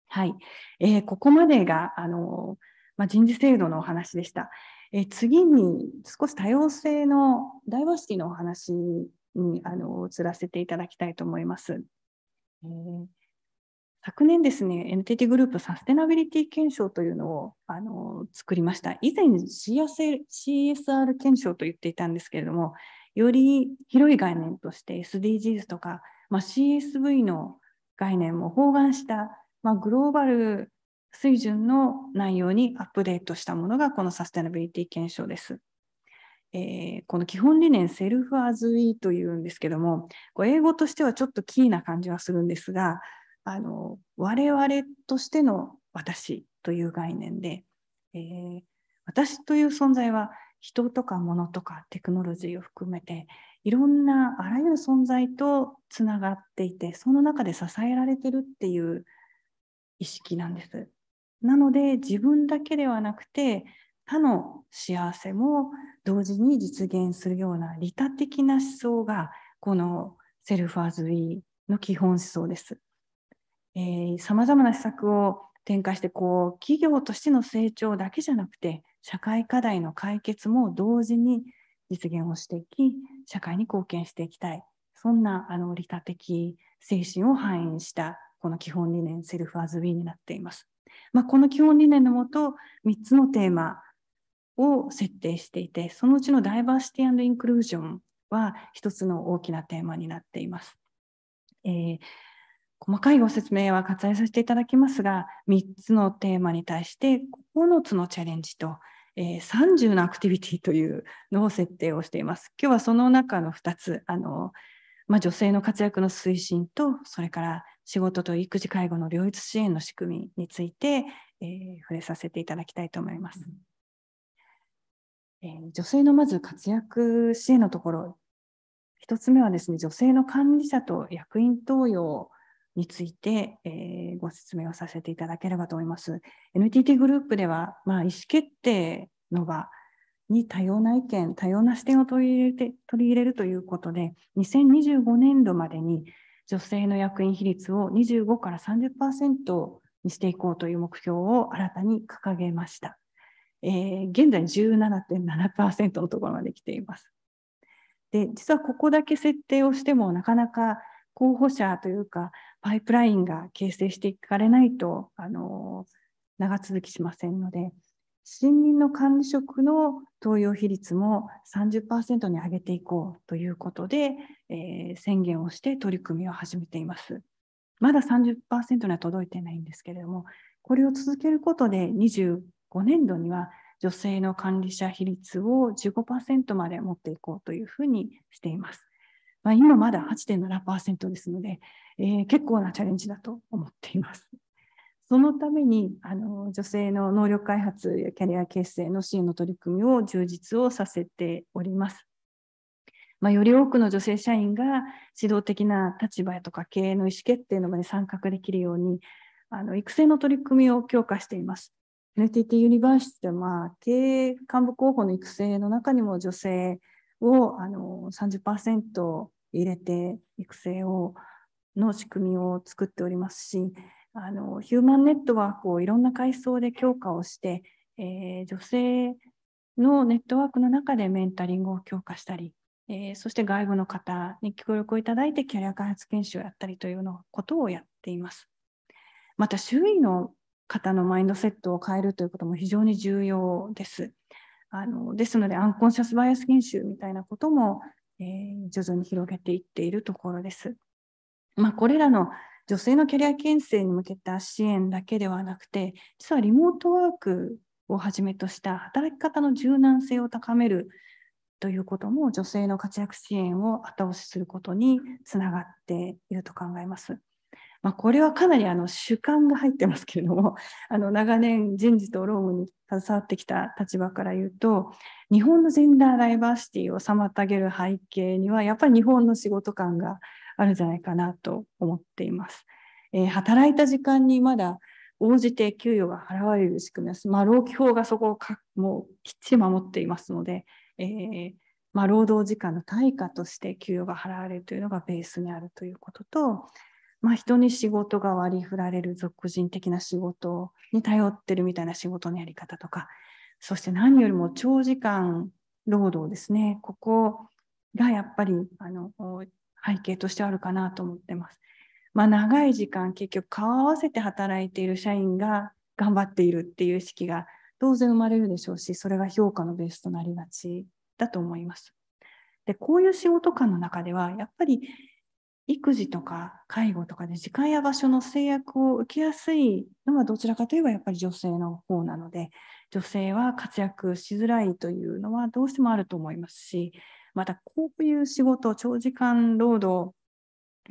Speaker 3: はい。えー、ここまでが、あのまあ、人事制度のお話でした。え次に少し多様性のダイバーシティのお話にあの移らせていただきたいと思います。えー、昨年ですね、NTT グループサステナビリティ検証というのをあの作りました。以前 CSR 検証と言っていたんですけれども、より広い概念として SDGs とか、まあ、CSV の概念も包含した、まあ、グローバル水準の内容にアップデートしたものがこのサステナビリティ検証です。えー、この基本理念セルフアズウィーというんですけども英語としてはちょっとキーな感じはするんですがあの我々としての私という概念で、えー、私という存在は人とか物とかテクノロジーを含めていろんなあらゆる存在とつながっていてその中で支えられてるっていう意識なんです。なので自分だけではなくて他の幸せも同時に実現するような利他的な思想がこのセルフアズウィーの基本思想です。さまざまな施策を展開してこう企業としての成長だけじゃなくて社会課題の解決も同時に実現をしていき社会に貢献していきたいそんなあの利他的精神を反映したこの基本理念セルフアズウィーになっています。まあ、この基本理念のもと、3つのテーマを設定していて、そのうちのダイバーシティインクルージョンは1つの大きなテーマになっています。えー、細かいご説明は割愛させていただきますが、3つのテーマに対して9つのチャレンジと、えー、30のアクティビティというのを設定をしています。今日はその中の2つ、あのまあ、女性の活躍の推進と、それから仕事と育児介護の両立支援の仕組みについて、えー、触れさせていただきたいと思います。えー、女性のまず活躍支援のところ、1つ目はですね、女性の管理者と役員登用について、えー、ご説明をさせていただければと思います。NTT グループでは、まあ、意思決定の場に多様な意見、多様な視点を取り入れて取り入れるということで、2025年度までに女性の役員比率を25から30%にしていこうという目標を新たに掲げました。えー、現在17.7%のところまで来ています。で実はここだけ設定をしてもなかなか候補者というかパイプラインが形成していかれないとあの長続きしませんので森林の管理職の登用比率も30%に上げていこうということで、えー、宣言をして取り組みを始めています。まだ30%には届いてないんですけれども、これを続けることで25年度には女性の管理者比率を15%まで持っていこうというふうにしています。まあ、今まだ8.7%ですので、えー、結構なチャレンジだと思っています。そのためにあの女性の能力開発やキャリア形成の支援の取り組みを充実をさせております。まあ、より多くの女性社員が指導的な立場やとか経営の意思決定の場に参画できるようにあの育成の取り組みを強化しています。NTT ユニバーシティは経営幹部候補の育成の中にも女性をあの30%入れて育成をの仕組みを作っておりますしあのヒューマンネットワークをいろんな階層で強化をして、えー、女性のネットワークの中でメンタリングを強化したり、えー、そして外部の方に協力をいただいてキャリア開発研修をやったりというのことをやっています。また周囲の方のマインドセットを変えるということも非常に重要です。あのですので、アンコンシャスバイアス研修みたいなことも、えー、徐々に広げていっているところです。まあ、これらの女性のキャリア形成に向けた支援だけではなくて、実はリモートワークをはじめとした働き方の柔軟性を高めるということも女性の活躍支援を後押しすることにつながっていると考えます。まあ、これはかなりあの主観が入ってますけれども あの長年人事と労務に携わってきた立場から言うと日本のジェンダーダイバーシティを妨げる背景にはやっぱり日本の仕事観があるんじゃないかなと思っています。えー、働いた時間にまだ応じて給与が払われる仕組みです。まあ、労基法がそこをかもうきっちり守っていますので、えー、まあ、労働時間の対価として給与が払われるというのがベースにあるということと、まあ、人に仕事が割り振られる俗人的な仕事に頼ってるみたいな仕事のやり方とか、そして何よりも長時間労働ですね、ここがやっぱりあの背景としてあるかなと思ってます。まあ、長い時間結局顔を合わせて働いている社員が頑張っているっていう意識が当然生まれるでしょうしそれが評価のベースとなりがちだと思います。でこういう仕事観の中ではやっぱり育児とか介護とかで時間や場所の制約を受けやすいのはどちらかといえばやっぱり女性の方なので女性は活躍しづらいというのはどうしてもあると思いますしまたこういう仕事、長時間労働、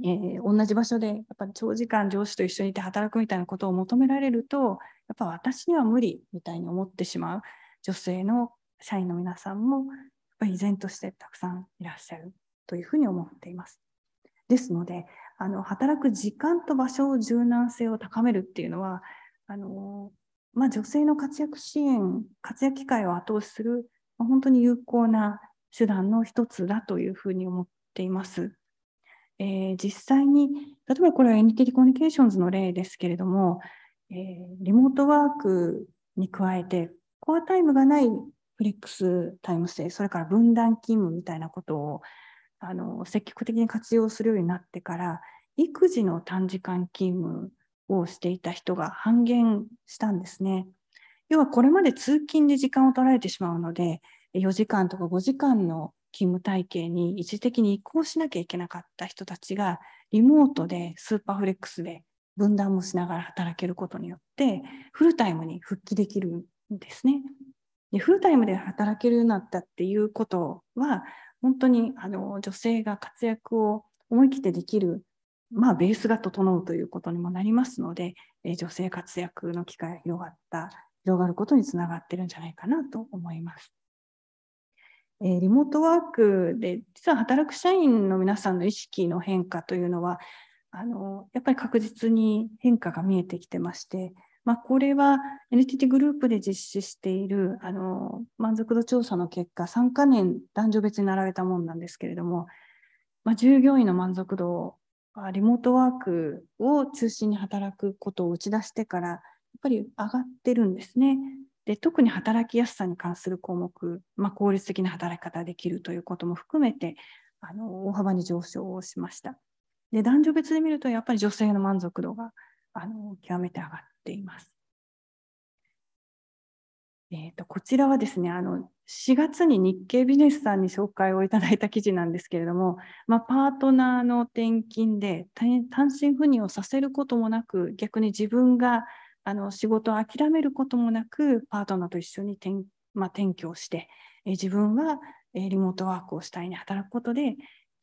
Speaker 3: えー、同じ場所でやっぱり長時間上司と一緒にいて働くみたいなことを求められると、やっぱ私には無理みたいに思ってしまう女性の社員の皆さんも、やっぱり依然としてたくさんいらっしゃるというふうに思っています。ですので、あの働く時間と場所を柔軟性を高めるっていうのは、あのまあ、女性の活躍支援、活躍機会を後押しする、まあ、本当に有効な手段の一つだというふうに思っています。えー、実際に、例えばこれは NTT コミュニケーションズの例ですけれども、えー、リモートワークに加えて、コアタイムがないフレックスタイム制、それから分断勤務みたいなことをあの積極的に活用するようになってから、育児の短時間勤務をしていた人が半減したんですね。要はこれまで通勤で時間を取られてしまうので、4時間とか5時間の勤務体系に一時的に移行しなきゃいけなかった人たちがリモートでスーパーフレックスで分断もしながら働けることによってフルタイムに復帰できるんですね。でフルタイムで働けるようになったっていうことは本当にあの女性が活躍を思い切ってできる、まあ、ベースが整うということにもなりますので、え女性活躍の機会が広がった広がることにつながってるんじゃないかなと思います。えー、リモートワークで実は働く社員の皆さんの意識の変化というのはあのやっぱり確実に変化が見えてきてまして、まあ、これは NTT グループで実施しているあの満足度調査の結果3か年男女別に並べたものなんですけれども、まあ、従業員の満足度はリモートワークを中心に働くことを打ち出してからやっぱり上がってるんですね。で特に働きやすさに関する項目、まあ、効率的な働き方ができるということも含めてあの大幅に上昇をしました。で男女別で見るとやっぱり女性の満足度があの極めて上がっています。えーと、こちらはですねあの4月に日経ビジネスさんに紹介をいただいた記事なんですけれども、まあ、パートナーの転勤で単身赴任をさせることもなく逆に自分があの仕事を諦めることもなく、パートナーと一緒に転,、まあ、転居をして、え自分は、えリモートワークを主体に働くことで、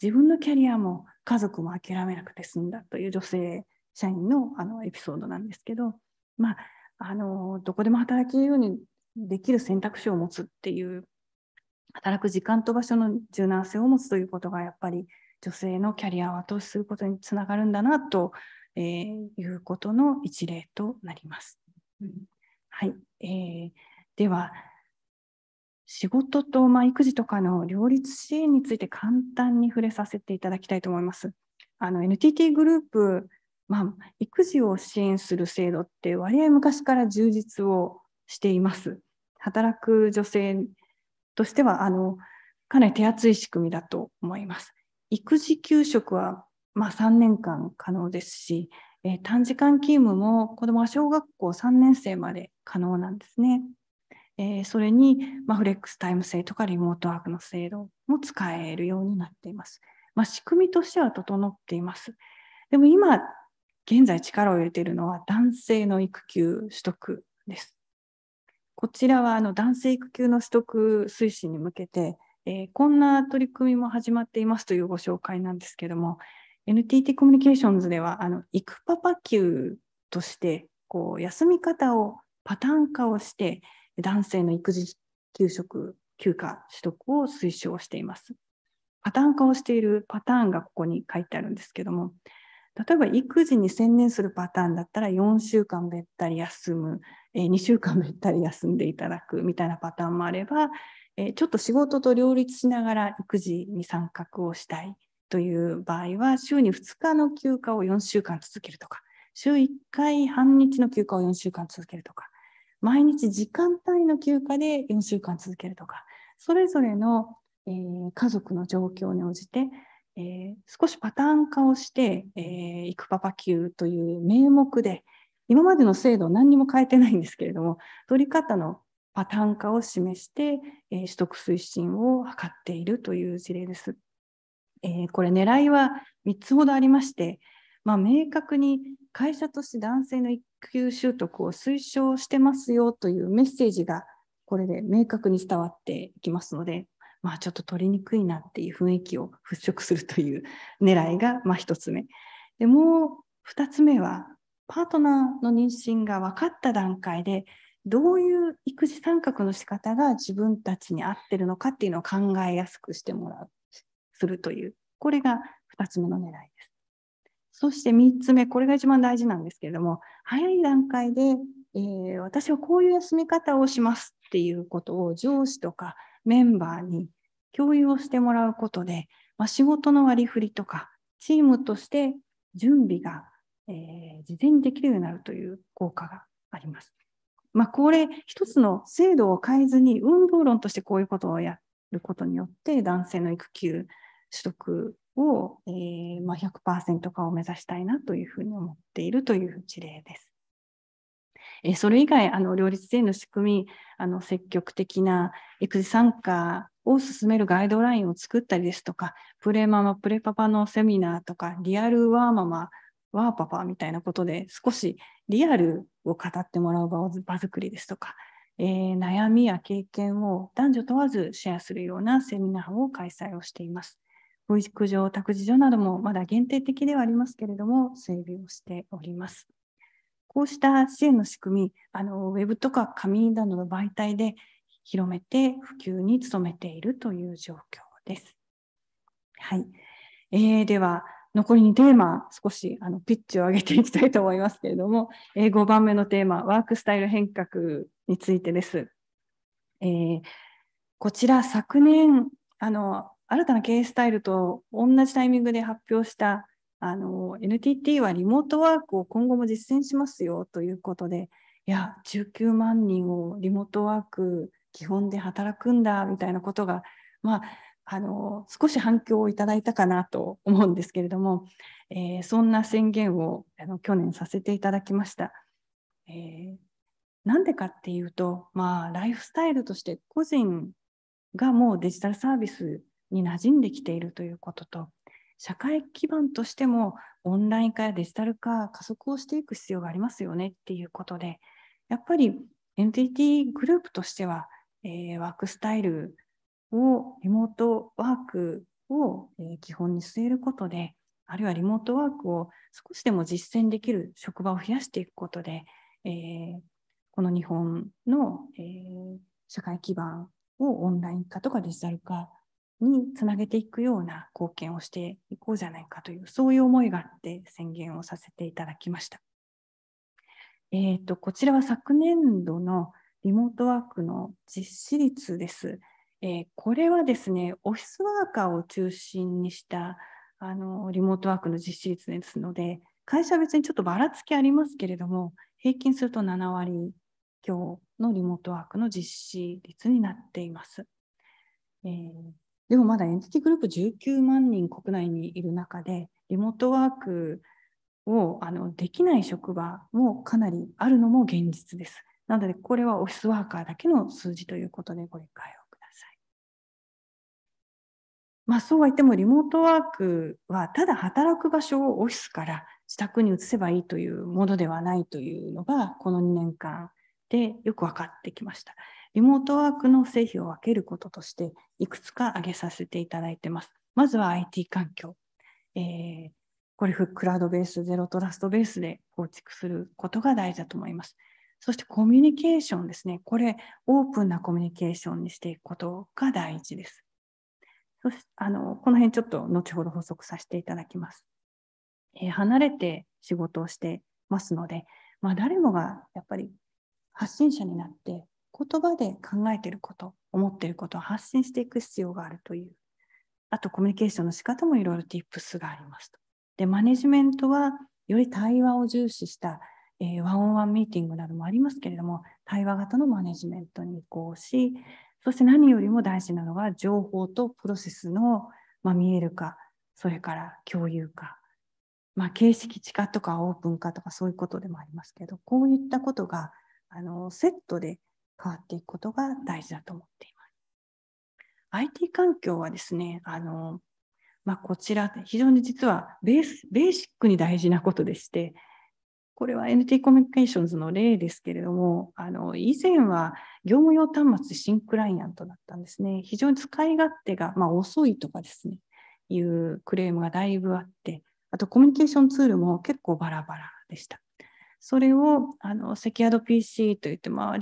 Speaker 3: 自分のキャリアも家族も諦めなくて済んだという女性社員のあのエピソードなんですけど、まあ、あのどこでも働けるようにできる選択肢を持つっていう働く時間と場所の柔軟性を持つということがやっぱり女性のキャリアを後押しすることにつながるんだなとえいうことの一例となります。はい、えー、では仕事と、まあ、育児とかの両立支援について簡単に触れさせていただきたいと思います。NTT グループ、まあ、育児を支援する制度って割合昔から充実をしています。働く女性としてはあのかなり手厚い仕組みだと思います。育児休職はまあ、3年間可能ですし、えー、短時間勤務も子どもは小学校3年生まで可能なんですね。えー、それに、まあ、フレックスタイム制とかリモートワークの制度も使えるようになっています。まあ、仕組みとしては整っています。でも今現在力を入れているのは男性の育休取得です。こちらはあの男性育休の取得推進に向けて、えー、こんな取り組みも始まっていますというご紹介なんですけども、NTT コミュニケーションズでは、あの、イパパ級として、こう、休み方をパターン化をして、男性の育児休職、休暇取得を推奨しています。パターン化をしているパターンがここに書いてあるんですけども、例えば育児に専念するパターンだったら4週間べったり休む、え2週間べったり休んでいただくみたいなパターンもあれば、えちょっと仕事と両立しながら育児に参画をしたいという場合は、週に2日の休暇を4週間続けるとか、週1回半日の休暇を4週間続けるとか、毎日時間帯の休暇で4週間続けるとか、それぞれの、えー、家族の状況に応じて、えー、少しパターン化をして、えー、育パパ休という名目で、今までの制度を何にも変えてないんですけれども、取り方のパターン化を示して、えー、取得推進を図っているという事例です。えー、これ狙いは3つほどありまして、まあ、明確に会社として男性の育休習得を推奨してますよというメッセージがこれで明確に伝わってきますので、まあ、ちょっと取りにくいなっていう雰囲気を払拭するという狙いがま1つ目でもう2つ目はパートナーの妊娠が分かった段階でどういう育児参画の仕方が自分たちに合ってるのかっていうのを考えやすくしてもらうするという、これが2つ目の狙いです。そして3つ目、これが一番大事なんですけれども、早い段階で、えー、私はこういう休み方をしますっていうことを上司とかメンバーに共有をしてもらうことで、まあ、仕事の割り振りとか、チームとして準備が、えー、事前にできるようになるという効果があります。まあ、これ、一つの制度を変えずに、運動論としてこういうことをやることによって、男性の育休取得を、えーまあ100、化を目指したいなというふうに思っているという事例です。えー、それ以外、あの両立税の仕組み、あの積極的な育児参加を進めるガイドラインを作ったりですとか、プレママ、プレパパのセミナーとか、リアルワーママ、ワーパパみたいなことで、少しリアルを語ってもらう場場作りですとか、えー、悩みや経験を男女問わずシェアするようなセミナーを開催をしています。保育所、託児所などもまだ限定的ではありますけれども、整備をしております。こうした支援の仕組み、あのウェブとか紙などの媒体で広めて普及に努めているという状況です。はい、えー、では、残り2テーマ、少しあのピッチを上げていきたいと思いますけれども、えー、5番目のテーマ、ワークスタイル変革についてです。えー、こちら、昨年あの新たな経営スタイルと同じタイミングで発表した NTT はリモートワークを今後も実践しますよということで、いや、19万人をリモートワーク基本で働くんだみたいなことが、まあ、あの少し反響をいただいたかなと思うんですけれども、えー、そんな宣言をあの去年させていただきました。えー、なんでかっていうと、まあ、ライフスタイルとして個人がもうデジタルサービスに馴染んできているということと社会基盤としてもオンライン化やデジタル化加速をしていく必要がありますよねっていうことでやっぱり NTT グループとしては、えー、ワークスタイルをリモートワークを、えー、基本に据えることであるいはリモートワークを少しでも実践できる職場を増やしていくことで、えー、この日本の、えー、社会基盤をオンライン化とかデジタル化につなげていくような貢献をしていこうじゃないかというそういう思いがあって宣言をさせていただきました。えーと、とこちらは昨年度のリモートワークの実施率です。えー、これはですね、オフィスワーカーを中心にしたあのリモートワークの実施率ですので、会社別にちょっとばらつきありますけれども、平均すると7割強のリモートワークの実施率になっています。えーでもまだエンティティグループ19万人国内にいる中で、リモートワークをあのできない職場もかなりあるのも現実です。なので、これはオフィスワーカーだけの数字ということでご理解をください。まあ、そうは言っても、リモートワークはただ働く場所をオフィスから自宅に移せばいいというものではないというのが、この2年間でよく分かってきました。リモートワークの成否を分けることとして、いくつか挙げさせていただいてます。まずは IT 環境。えー、これ、クラウドベース、ゼロトラストベースで構築することが大事だと思います。そしてコミュニケーションですね。これ、オープンなコミュニケーションにしていくことが大事です。そしてあのこの辺ちょっと後ほど補足させていただきます。えー、離れて仕事をしてますので、まあ、誰もがやっぱり発信者になって言葉で考えていること、思っていることを発信していく必要があるという。あと、コミュニケーションの仕方もいろいろティップスがありますと。で、マネジメントはより対話を重視した、えー、ワンオンワンミーティングなどもありますけれども、対話型のマネジメントに移行し、そして何よりも大事なのが情報とプロセスの、まあ、見える化、それから共有化、まあ、形式地下とかオープン化とかそういうことでもありますけど、こういったことがあのセットで変わっていくことが大事だと思っています。IT 環境はですね、あのまあ、こちら、非常に実はベースベーシックに大事なことでして、これは NT コミュニケーションズの例ですけれども、あの以前は業務用端末新クライアントだったんですね。非常に使い勝手が、まあ、遅いとかですね、いうクレームがだいぶあって、あとコミュニケーションツールも結構バラバラでした。それをあのセキュアド PC といって、まあ、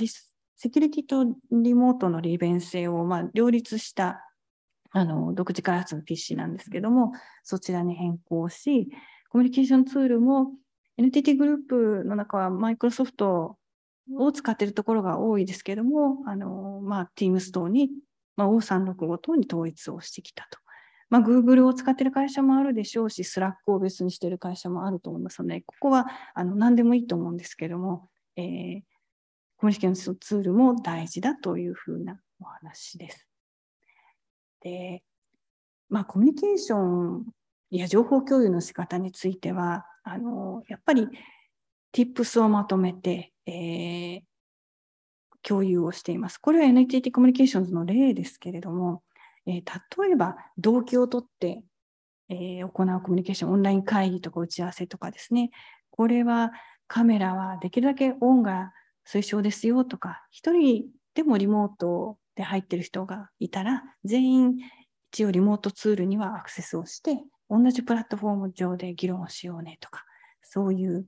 Speaker 3: セキュリティとリモートの利便性をま両立したあの独自開発の PC なんですけども、そちらに変更し、コミュニケーションツールも NTT グループの中はマイクロソフトを使っているところが多いですけども、まあ、Teams 等に、まあ、O365 等に統一をしてきたと。まあ、Google を使っている会社もあるでしょうし、Slack を別にしている会社もあると思いますので、ここはあの何でもいいと思うんですけども、えーコミュニケーションツールも大事だというふうなお話です。で、まあ、コミュニケーションや情報共有の仕方については、あのやっぱり Tips をまとめて、えー、共有をしています。これは NTT コミュニケーションズの例ですけれども、えー、例えば動機をとって、えー、行うコミュニケーション、オンライン会議とか打ち合わせとかですね、これはカメラはできるだけオンが推奨ですよとか、1人でもリモートで入ってる人がいたら、全員一応リモートツールにはアクセスをして、同じプラットフォーム上で議論をしようねとか、そういう、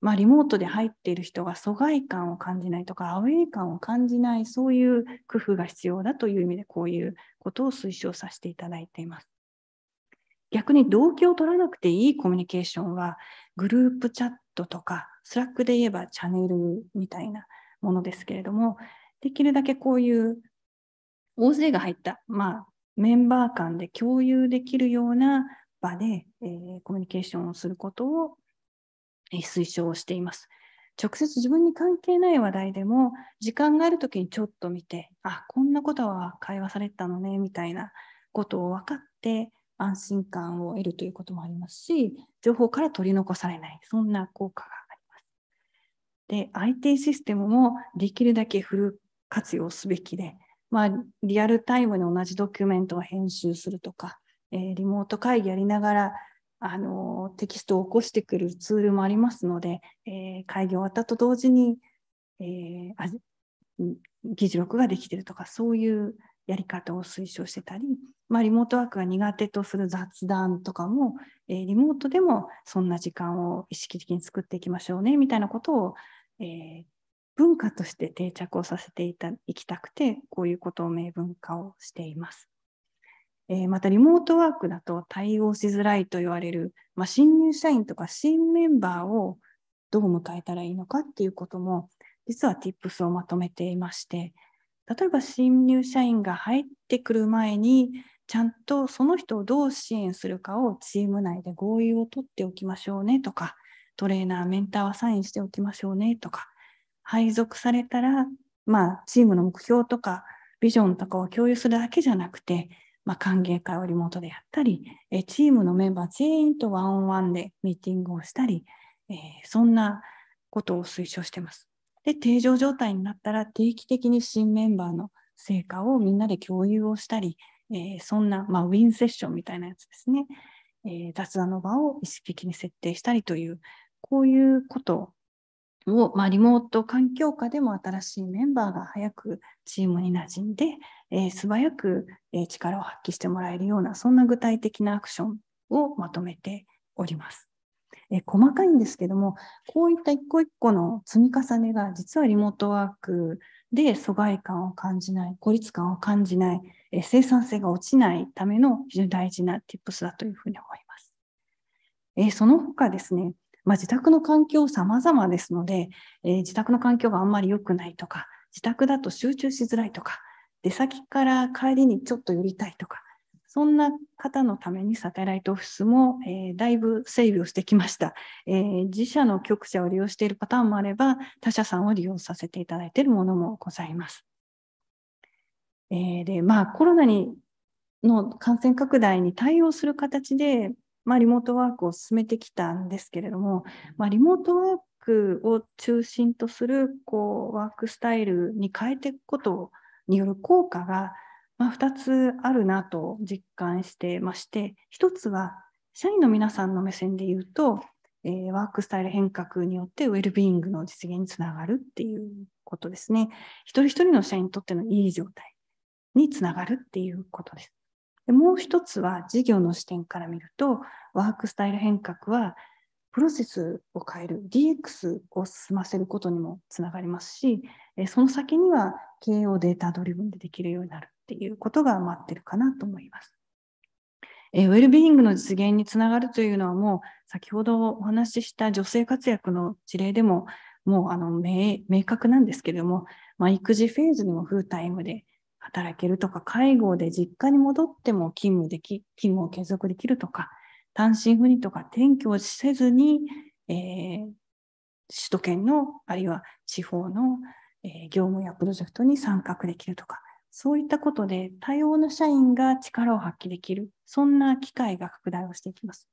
Speaker 3: まあ、リモートで入っている人が疎外感を感じないとか、アウェイ感を感じない、そういう工夫が必要だという意味で、こういうことを推奨させていただいています。逆に動機を取らなくていいコミュニケーションは、グループチャットとか、スラックで言えばチャンネルみたいなものですけれども、できるだけこういう大勢が入った、まあ、メンバー間で共有できるような場で、えー、コミュニケーションをすることを、えー、推奨しています。直接自分に関係ない話題でも時間がある時にちょっと見てあこんなことは会話されてたのねみたいなことを分かって安心感を得るということもありますし情報から取り残されないそんな効果があります。で IT システムもできるだけフル活用すべきで、まあ、リアルタイムに同じドキュメントを編集するとか、えー、リモート会議やりながらあのテキストを起こしてくるツールもありますので、えー、会議終わったと同時に、えー、議事録ができてるとかそういうやり方を推奨してたり、まあ、リモートワークが苦手とする雑談とかも、えー、リモートでもそんな時間を意識的に作っていきましょうねみたいなことを、えー、文化として定着をさせていたいきたくてこういうことを明文化をしています。えー、またリモートワークだと対応しづらいと言われる、まあ、新入社員とか新メンバーをどう迎えたらいいのかっていうことも実は Tips をまとめていまして、例えば新入社員が入ってくる前にちゃんとその人をどう支援するかをチーム内で合意を取っておきましょうねとかトレーナーメンターはサインしておきましょうねとか配属されたら、まあ、チームの目標とかビジョンとかを共有するだけじゃなくて、まあ、歓迎会をリモートでやったりえチームのメンバー全員とワンオンワンでミーティングをしたり、えー、そんなことを推奨してます。で定常状態になったら定期的に新メンバーの成果をみんなで共有をしたり、えー、そんな、まあ、ウィンセッションみたいなやつですね、えー、雑談の場を意識的に設定したりというこういうことを、まあ、リモート環境下でも新しいメンバーが早くチームに馴染んで、えー、素早く、え力を発揮してもらえるようなそんな具体的なアクションをまとめております。え細かいんですけども、こういった一個一個の積み重ねが、実はリモートワークで疎外感を感じない、孤立感を感じない、え生産性が落ちないための非常に大事な tips だというふうに思います。えその他ですね、まあ、自宅の環境様々ですので、え自宅の環境があんまり良くないとか、自宅だと集中しづらいとか、出先から帰りにちょっと寄りたいとか、そんな方のためにサテライトオフィスも、えー、だいぶ整備をしてきました、えー、自社の局者を利用しているパターンもあれば、他社さんを利用させていただいているものもございます。えー、で、まあコロナにの感染拡大に対応する形で、まあ、リモートワークを進めてきたんですけれども、まあ、リモートワークを中心とするこうワークスタイルに変えていくことによる効果がまあ、2つあるなと実感してまして、1つは社員の皆さんの目線で言うと、えー、ワークスタイル変革によってウェルビーイングの実現につながるっていうことですね。一人一人の社員にとってのいい状態につながるっていうことです。でもう一つは事業の視点から見ると、ワークスタイル変革はプロセスを変える DX を進ませることにもつながりますし、その先には経営をデータドリブンでできるようになるっていうことが待ってるかなと思います。えウェルビーイングの実現につながるというのはもう先ほどお話しした女性活躍の事例でももうあの明確なんですけれども、まあ、育児フェーズにもフルタイムで働けるとか介護で実家に戻っても勤務でき勤務を継続できるとか単身赴任とか転居をせずに、えー、首都圏のあるいは地方の、え業務やプロジェクトに参画できるとかそういったことで多様な社員が力を発揮できる、そんな機会が拡大をしていきます。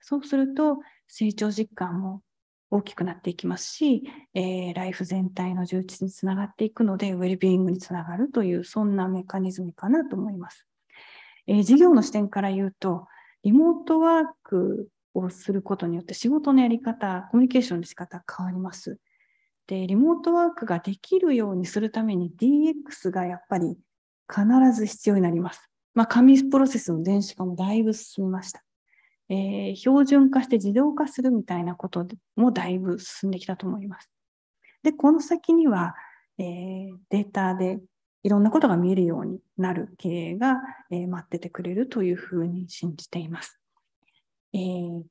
Speaker 3: そうすると、成長実感も大きくなっていきますし、えー、ライフ全体の充実につながっていくので、ウェルビーイングにつながるという、そんなメカニズムかなと思います。えー、事業の視点から言うと、リモートワークをすることによって仕事のやり方、コミュニケーションの仕方変わります。でリモートワークができるようにするために DX がやっぱり必ず必要になります。まあ、紙プロセスの電子化もだいぶ進みました。えー、標準化して自動化するみたいなこともだいぶ進んできたと思います。で、この先には、えー、データでいろんなことが見えるようになる経営が、えー、待っててくれるというふうに信じています。えー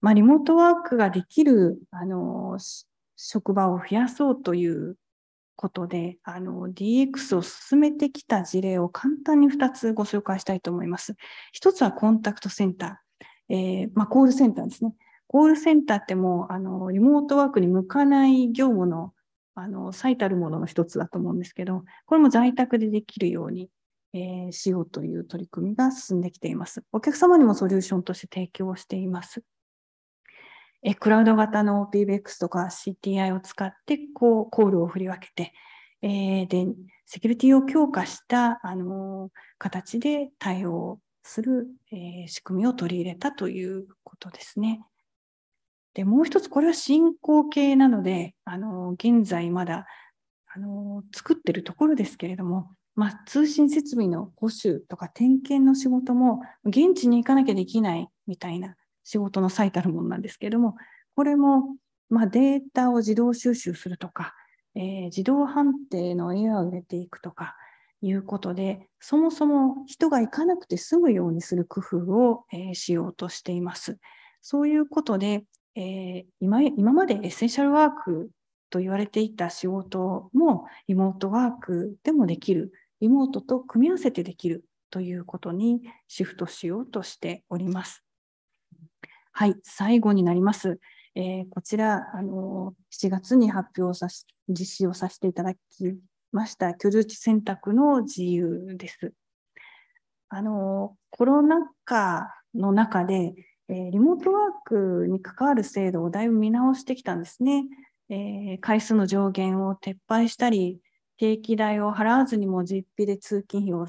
Speaker 3: まあ、リモートワークができる、あのー、職場を増やそうということで、あの、DX を進めてきた事例を簡単に2つご紹介したいと思います。1つはコンタクトセンター、えー、まあ、コールセンターですね。コールセンターってもう、あの、リモートワークに向かない業務の、あの、最たるものの1つだと思うんですけど、これも在宅でできるように、えー、しようという取り組みが進んできています。お客様にもソリューションとして提供しています。えクラウド型の OPBX とか CTI を使ってこうコールを振り分けて、えー、でセキュリティを強化したあの形で対応する、えー、仕組みを取り入れたということですね。でもう一つこれは進行形なのであの現在まだあの作っているところですけれども、まあ、通信設備の保守とか点検の仕事も現地に行かなきゃできないみたいな仕事の最たるものなんですけれども、これも、まあ、データを自動収集するとか、えー、自動判定の AI を入れていくとかいうことで、そもそも人が行かなくて済むようにする工夫を、えー、しようとしています。そういうことで、えー、今今までエッセンシャルワークと言われていた仕事もリモートワークでもできる、リモートと組み合わせてできるということにシフトしようとしております。はい、最後になります。えー、こちら、あの7月に発表さし、実施をさせていただきました、居住地選択の自由です。あのコロナ禍の中で、えー、リモートワークに関わる制度をだいぶ見直してきたんですね。えー、回数の上限を撤廃したり、定期代を払わずにも実費で通勤費を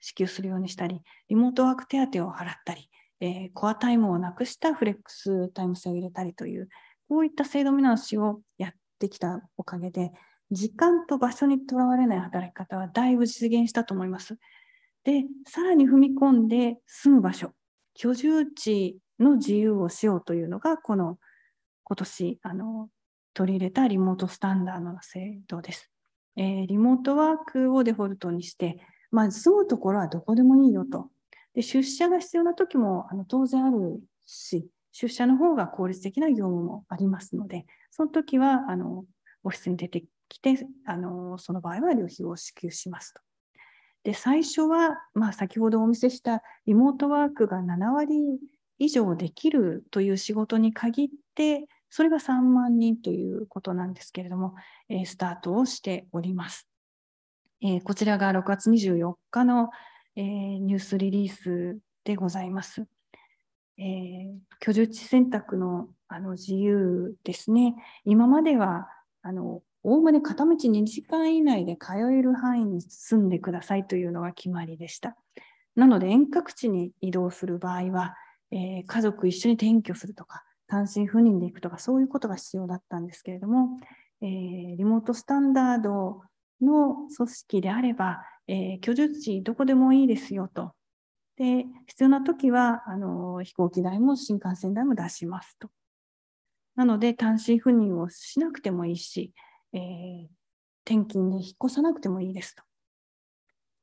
Speaker 3: 支給するようにしたり、リモートワーク手当を払ったり、えー、コアタイムをなくしたフレックスタイム性を入れたりという、こういった制度見直しをやってきたおかげで、時間と場所にとらわれない働き方はだいぶ実現したと思います。で、さらに踏み込んで住む場所、居住地の自由をしようというのが、この今年あの取り入れたリモートスタンダードの制度です。えー、リモートワークをデフォルトにして、まあ、住むところはどこでもいいよとで出社が必要な時もあの当然あるし、出社の方が効率的な業務もありますので、その時はあのオフィスに出てきてあの、その場合は旅費を支給しますと。で最初は、まあ、先ほどお見せしたリモートワークが7割以上できるという仕事に限って、それが3万人ということなんですけれども、えー、スタートをしております。えー、こちらが6月24日のえー、ニュースリリースでございます。えー、居住地選択のあの自由ですね、今まではあのおおむね片道2時間以内で通える範囲に住んでくださいというのが決まりでした。なので遠隔地に移動する場合は、えー、家族一緒に転居するとか、単身赴任で行くとか、そういうことが必要だったんですけれども、えー、リモートスタンダードの組織であれば、えー、居住地どこでもいいですよと。で必要な時はあの飛行機代も新幹線代も出しますと。なので単身赴任をしなくてもいいし、えー、転勤で引っ越さなくてもいいですと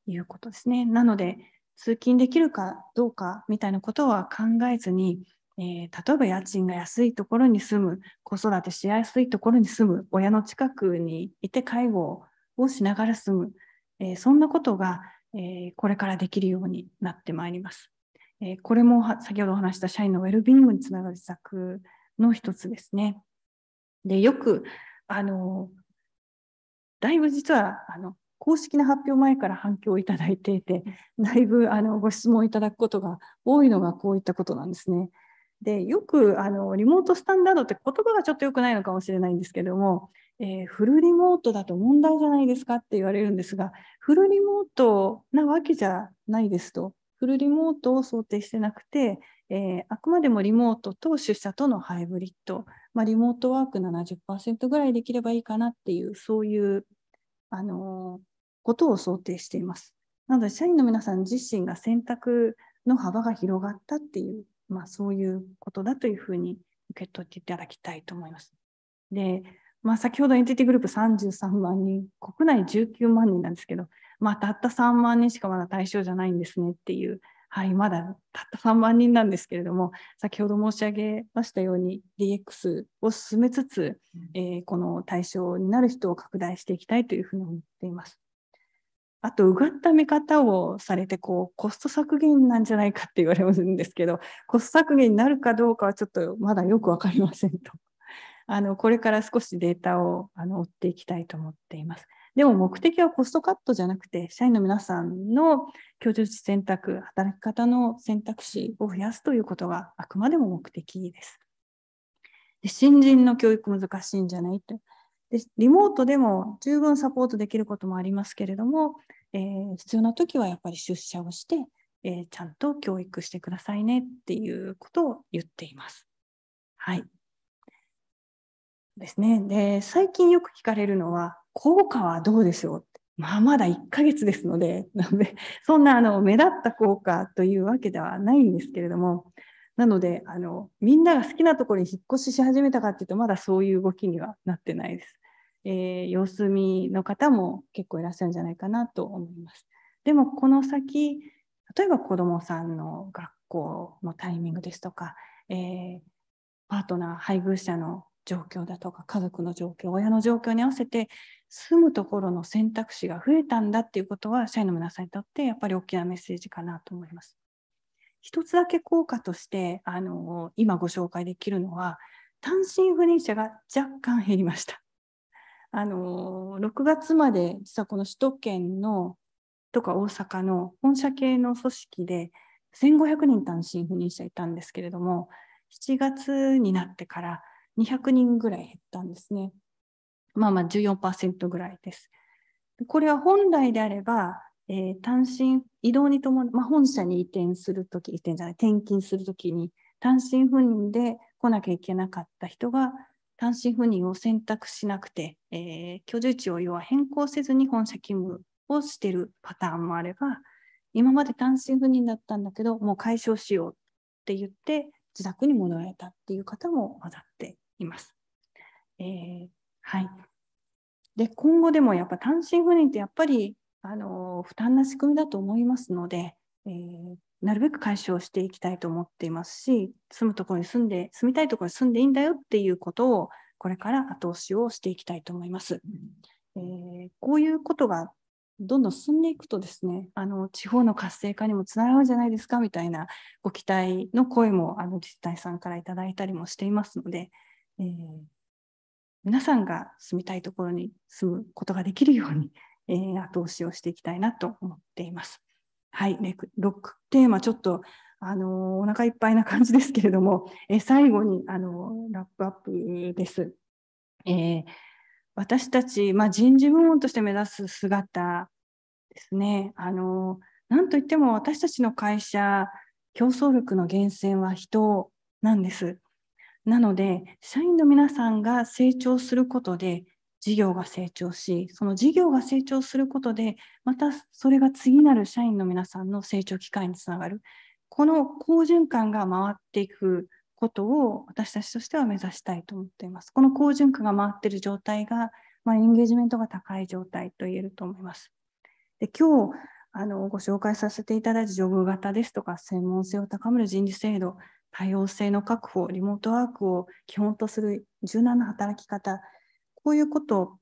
Speaker 3: いうことですね。なので通勤できるかどうかみたいなことは考えずに、えー、例えば家賃が安いところに住む子育てしやすいところに住む親の近くにいて介護ををしながら住む、えー、そんなことが、えー、これからできるようになってまいります。えー、これも先ほどお話した社員のウェルビーイングにつながる施策の一つですね。でよくあのだいぶ実はあの公式な発表前から反響をいただいていて、だいぶあのご質問いただくことが多いのがこういったことなんですね。でよくあのリモートスタンダードって言葉がちょっと良くないのかもしれないんですけども、えー、フルリモートだと問題じゃないですかって言われるんですが、フルリモートなわけじゃないですと、フルリモートを想定してなくて、えー、あくまでもリモートと出社とのハイブリッド、まあ、リモートワーク70%ぐらいできればいいかなっていう、そういう、あのー、ことを想定しています。なので、社員の皆さん自身が選択の幅が広がったっていう、まあ、そういうことだというふうに受け取っていただきたいと思います。で、まあ、先ほどエンティティグループ33万人、国内19万人なんですけど、まあ、たった3万人しかまだ対象じゃないんですねっていう、はい、まだたった3万人なんですけれども、先ほど申し上げましたように、DX を進めつつ、えー、この対象になる人を拡大していきたいというふうに思っています。あと、うがった見方をされてこう、コスト削減なんじゃないかって言われるんですけど、コスト削減になるかどうかはちょっとまだよく分かりませんとあのこれから少しデータをあの追っていきたいと思っています。でも目的はコストカットじゃなくて、社員の皆さんの居住地選択、働き方の選択肢を増やすということがあくまでも目的です。で新人の教育難しいんじゃないとで。リモートでも十分サポートできることもありますけれども、えー、必要な時はやっぱり出社をして、えー、ちゃんと教育してくださいねっていうことを言っています。はい。ですね。で、最近よく聞かれるのは、効果はどうでしょうまあ、まだ1ヶ月ですので、なので、そんなあの目立った効果というわけではないんですけれども、なのであの、みんなが好きなところに引っ越しし始めたかっていうと、まだそういう動きにはなってないです。えー、様子見の方も結構いらっしゃるんじゃないかなと思います。でも、この先、例えば子供さんの学校のタイミングですとか、えー、パートナー、配偶者の状況だとか家族の状況親の状況に合わせて住むところの選択肢が増えたんだっていうことは社員の皆さんにとってやっぱり大きなメッセージかなと思います。一つだけ効果としてあの今ご紹介できるのは単身赴任者が若干減りました。あの6月まで実はこの首都圏のとか大阪の本社系の組織で1500人単身赴任者いたんですけれども7月になってから200人ぐらい減ったんですね。まあまあ14%ぐらいです。これは本来であれば、えー、単身移動に伴う、まあ、本社に移転するとき、移転じゃない、転勤するときに、単身赴任で来なきゃいけなかった人が、単身赴任を選択しなくて、えー、居住地を要は変更せずに本社勤務をしているパターンもあれば、今まで単身赴任だったんだけど、もう解消しようって言って、自宅に戻られたっていう方も混ざっています。えー、はい、で今後でもやっぱ単身赴任ってやっぱりあの負担な仕組みだと思いますので、えー、なるべく解消していきたいと思っていますし住むところに住んで住みたいところに住んでいいんだよっていうことをこれから後押しをしていきたいと思います。えー、こういうことがどんどん進んでいくとですねあの地方の活性化にもつながるんじゃないですかみたいなご期待の声もあの自治体さんからいただいたりもしていますのでえー、皆さんが住みたいところに住むことができるように、えー、後押しをしていきたいなと思っています。はい、6テーマちょっとあのお腹いっぱいな感じですけれども、え最後にあのラップアップです。えー、私たち、まあ、人事部門として目指す姿ですねあの、なんといっても私たちの会社、競争力の源泉は人なんです。なので、社員の皆さんが成長することで、事業が成長し、その事業が成長することで、またそれが次なる社員の皆さんの成長機会につながる。この好循環が回っていくことを私たちとしては目指したいと思っています。この好循環が回っている状態が、まあ、エンゲージメントが高い状態と言えると思います。で今日あのご紹介させていただいたジョブ型ですとか専門性を高める人事制度多様性の確保、リモートワークを基本とする柔軟な働き方、こういうこと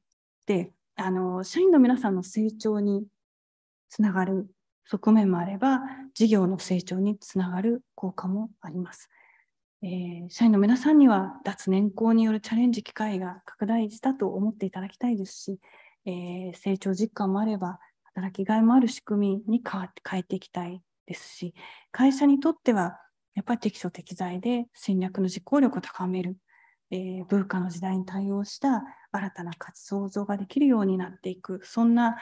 Speaker 3: であの社員の皆さんの成長につながる側面もあれば、事業の成長につながる効果もあります。えー、社員の皆さんには脱年功によるチャレンジ機会が拡大したと思っていただきたいですし、えー、成長実感もあれば働きがいもある仕組みに変えていきたいですし会社にとってはやっぱり適所適材で戦略の実行力を高める、えー、文化の時代に対応した新たな価値創造ができるようになっていくそんな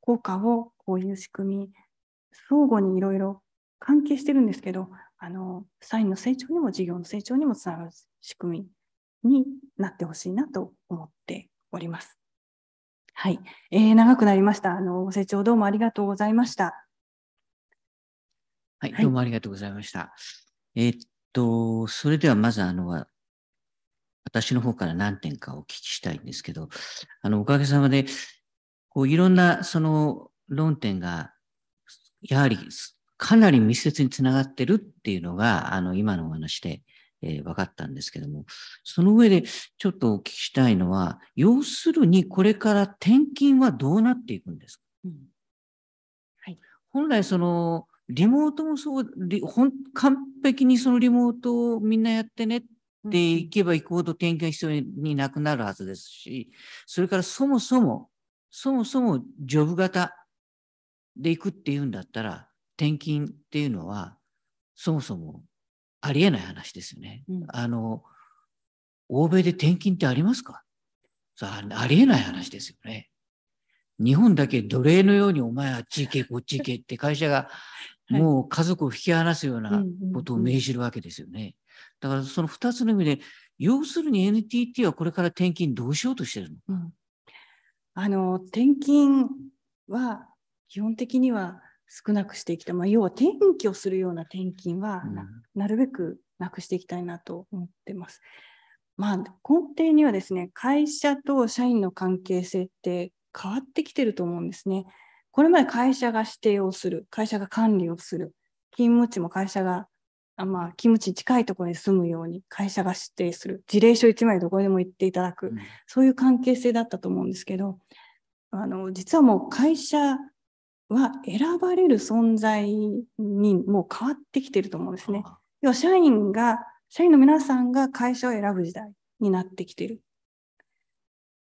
Speaker 3: 効果をこういう仕組み相互にいろいろ関係してるんですけどあの社員の成長にも事業の成長にもつながる仕組みになってほしいなと思っております。はい、えー、長くなりました。あのご清聴どうもありがとうございました。
Speaker 2: はい、はい、どうもありがとうございました。えっと、それではまずあの、私の方から何点かお聞きしたいんですけど、あの、おかげさまで、こう、いろんなその論点が、やはりかなり密接につながってるっていうのが、あの、今のお話で、えー、分かったんですけども、その上でちょっとお聞きしたいのは、要するにこれから転勤はどうなっていくんですか、うん、はい、本来その、リモートもそう、ほん完璧にそのリモートをみんなやってねって行けば行くほど勤が必要になくなるはずですし、それからそもそも、そもそもジョブ型で行くっていうんだったら、転勤っていうのは、そもそもありえない話ですよね。うん、あの、欧米で転勤ってありますかありえない話ですよね。日本だけ奴隷のようにお前あっち行けこっち行けって会社がもう家族を引き離すようなことを命じるわけですよね。だからその2つの意味で、要するに NTT はこれから転勤どうしようとしてるの、うん、あの転勤
Speaker 3: は基本的には少なくしていきたい、まあ、要は転居をするような転勤はな,、るべくなくしていきたいなと思ってます。まあ、根底にはですね会社と社員の関係性って変わってきてると思うんですね。これまで会社が指定をする、会社が管理をする、勤務地も会社が、あまあ、勤務地に近いところに住むように会社が指定する、事例書1枚どこでも行っていただく、うん、そういう関係性だったと思うんですけど、あの実はもう会社は選ばれる存在にもう変わってきてると思うんですね。要は社員が、社員の皆さんが会社を選ぶ時代になってきてる。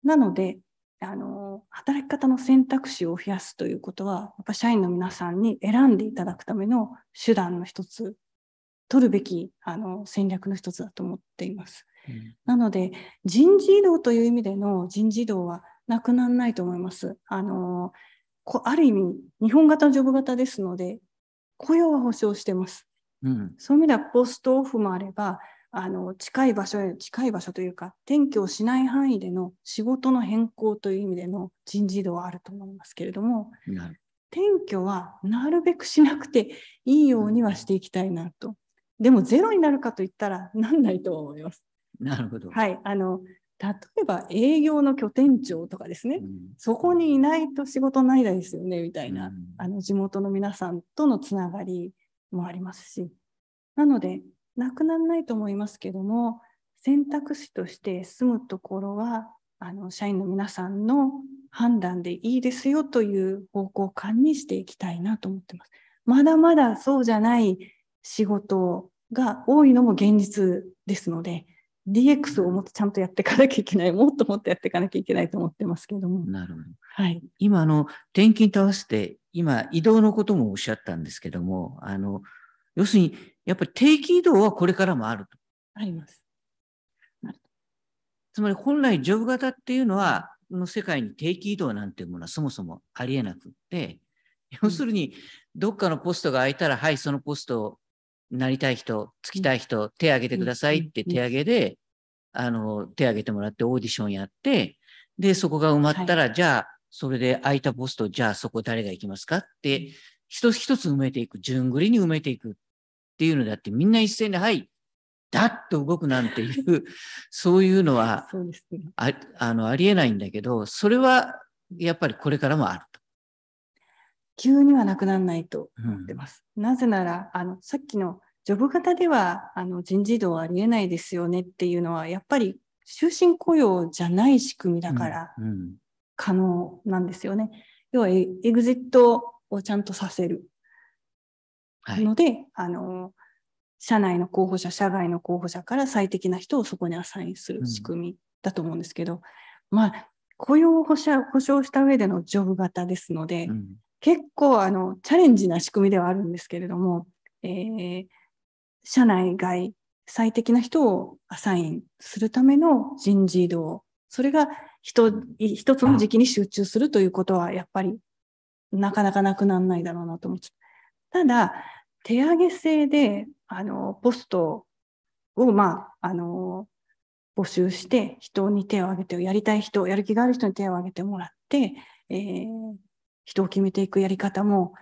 Speaker 3: なので、あの働き方の選択肢を増やすということはやっぱ社員の皆さんに選んでいただくための手段の一つ取るべきあの戦略の一つだと思っています。うん、なので人事異動という意味での人事異動はなくならないと思います。あのこある意味日本型のジョブ型ですので雇用は保証してます。うん、そういう意味ではポストオフもあればあの近い場所へ近い場所というか転居をしない範囲での仕事の変更という意味での人事異動はあると思いますけれども、うん、転居はなるべくしなくていいようにはしていきたいなと。でもゼロになるかといったらなんないと思います。
Speaker 2: なるほど。は
Speaker 3: い、あの例えば営業の拠点長とかですね、うん、そこにいないと仕事ないですよねみたいな、うん、あの地元の皆さんとのつながりもありますしなのでなくならないと思いますけども選択肢として住むところはあの社員の皆さんの判断でいいですよという方向感にしていきたいなと思ってます。まだまだそうじゃない仕事が多いのも現実ですので DX をもっとちゃんとやっていかなきゃいけない、もっとも
Speaker 2: っとやっていかなきゃいけないと思ってますけども。なるほど。はい。今、あの、転勤と合わせて、今、移動のこともおっしゃったんですけども、あの、要するに、やっぱり定期移動はこれからもあると。あります。つまり本来ジョブ型っていうのは、の世界に定期移動なんていうものはそもそもありえなくって、要するに、どっかのポストが空いたら、うん、はい、そのポストなりたい人、つきたい人、手挙げてくださいって手挙げで、あの、手挙げてもらってオーディションやって、で、そこが埋まったら、はい、じゃあ、それで空いたポスト、じゃあそこ誰が行きますかって、一つ一つ埋めていく、順繰りに埋めていくっっていうのであって、みんな一斉に、はい、だっと動くなんていう、そういうのはあ、ね、あのありえないんだけど、それはやっぱりこれからもあると。
Speaker 3: 急にはなくならないと
Speaker 2: 思ってます。
Speaker 3: うん、なぜならあのさっきのジョブ型ではあの人事異動はありえないですよねっていうのはやっぱり終身雇用じゃない仕組みだから可能なんですよね。うんうん、要はエグジットをちゃんとさせるので、はい、あの社内の候補者社外の候補者から最適な人をそこにアサインする仕組みだと思うんですけど、うん、まあ雇用を保障した上でのジョブ型ですので、うん、結構あのチャレンジな仕組みではあるんですけれども、えー、社内外最適な人をアサインするための人事異動それが一一つの時期に集中するということはやっぱりなかなかなくならないだろうなと思ってただ、手上げ制で、あの、ポストを、まあ、あの、募集して、人に手を挙げて、やりたい人、やる気がある人に手を挙げてもらって、えー、人を決めていくやり方も、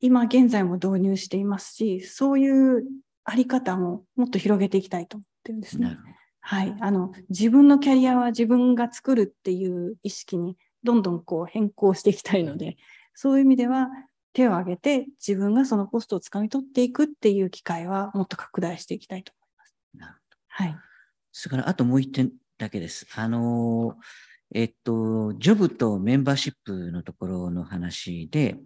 Speaker 3: 今現在も導入していますし、そういうあり方ももっと広げていきたいと思ってるんですね。はい、あの自分のキャリアは自分が作るっていう意識にどんどんこう変更していきたいので、そういう意味では手を挙げて自分がそのポストをつかみ取っていくっていう機会はもっと拡大していきたいと思います。
Speaker 2: はい、それからあともう1点だけです。あのえっと、ジョブとメンバーシップのところの話で、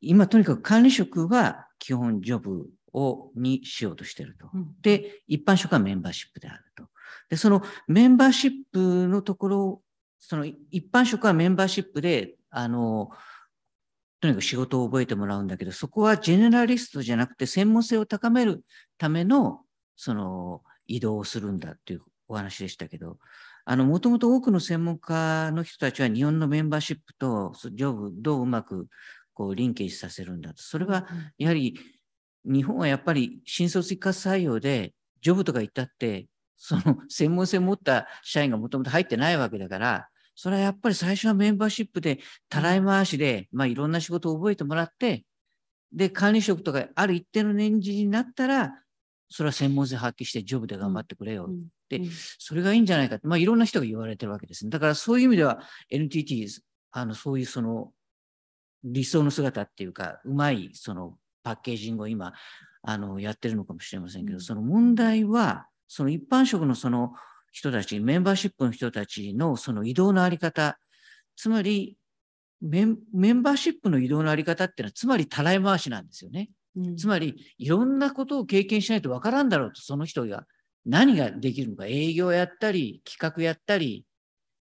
Speaker 2: 今とにかく管理職は基本ジョブをにしようとしてると。で、一般職はメンバーシップであると。で、そのメンバーシップのところ、その一般職はメンバーシップで、あの、とにかく仕事を覚えてもらうんだけど、そこはジェネラリストじゃなくて専門性を高めるための、その移動をするんだっていうお話でしたけど、あの、もともと多くの専門家の人たちは日本のメンバーシップとジョブどううまくこうリンケージさせるんだと。それはやはり日本はやっぱり新卒一括採用でジョブとか行ったって、その専門性を持った社員がもともと入ってないわけだから、それはやっぱり最初はメンバーシップで、たらい回しで、まあ、いろんな仕事を覚えてもらって、で、管理職とかある一定の年次になったら、それは専門性発揮して、ジョブで頑張ってくれよって、うんうん、それがいいんじゃないかって、まあ、いろんな人が言われてるわけですね。だからそういう意味では NTT、あの、そういうその、理想の姿っていうか、うまいそのパッケージングを今、あの、やってるのかもしれませんけど、うん、その問題は、その一般職のその人たち、メンバーシップの人たちのその移動のあり方、つまりメンバーシップの移動のあり方っていうのは、つまりたらい回しなんですよね。うん、つまり、いろんなことを経験しないとわからんだろうと、その人が何ができるのか、営業やったり、企画やったり、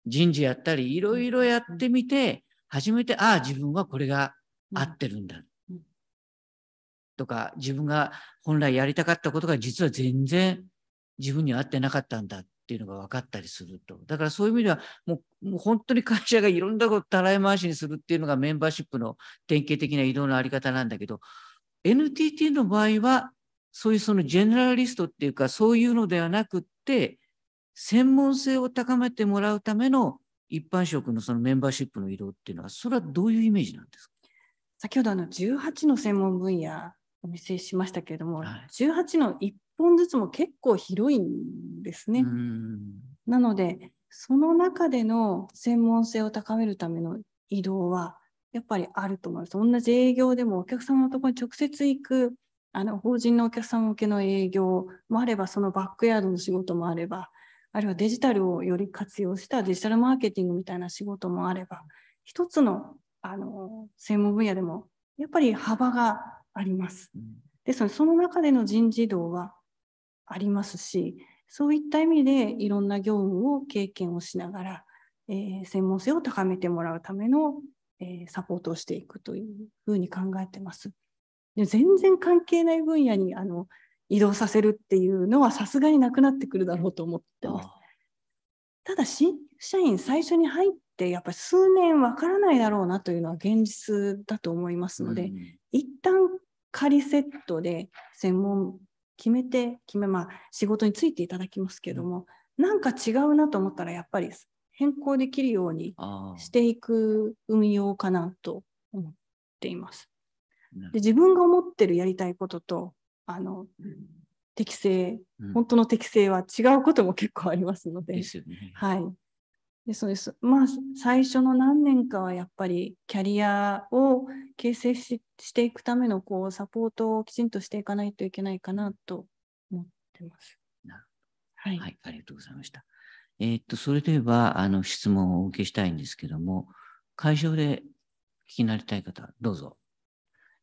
Speaker 2: 人事やったり、いろいろやってみて、初めて、ああ、自分はこれが合ってるんだ。うん、とか、自分が本来やりたかったことが実は全然自分に合ってなかったんだっっていうのが分かったりすると。だからそういう意味ではもう、もう本当に会社がいろんなことたらい回しにするっていうのがメンバーシップの典型的な移動のあり方なんだけど、NTT の場合は、そういうそのジェネラリストっていうか、そういうのではなくって、専門性を高めてもらうための一般職のそのメンバーシップの移動っていうのは、それはどういうイメージなんですか先ほどあの18の専門分野お見せしましたけれども、はい、18の一本ず
Speaker 3: つも結構広いんですね。なのでその中での専門性を高めるための移動はやっぱりあると思います。同じ営業でもお客様のところに直接行くあの法人のお客様向けの営業もあればそのバックヤードの仕事もあればあるいはデジタルをより活用したデジタルマーケティングみたいな仕事もあれば一つのあの専門分野でもやっぱり幅があります。ですのでその中での人事異動はありますしそういった意味でいろんな業務を経験をしながら、えー、専門性を高めてもらうための、えー、サポートをしていくというふうに考えてます。で全然関係ない分野にあの移動させるっていうのはさすがになくなってくるだろうと思ってます。ただ新社員最初に入ってやっぱり数年わからないだろうなというのは現実だと思いますので、うん、一旦仮セットで専門決めて決め、まあ、仕事についていただきますけども、うん、なんか違うなと思ったらやっぱり変更できるようにしていく運用かなと思っています。で自分が思ってるやりたいこととあの、うん、適正本当の適性は違うことも結構ありますので。ですよね。はいでうです。まあ最初の何年かはやっぱりキャリアを形成ししていくためのこうサポートをきちんとしていかないといけないかなと思っ
Speaker 2: てます。なるほど。はい、はい、ありがとうございました。えー、っとそれではあの質問をお受けしたいんですけども、会場で聞きになりたい方どうぞ。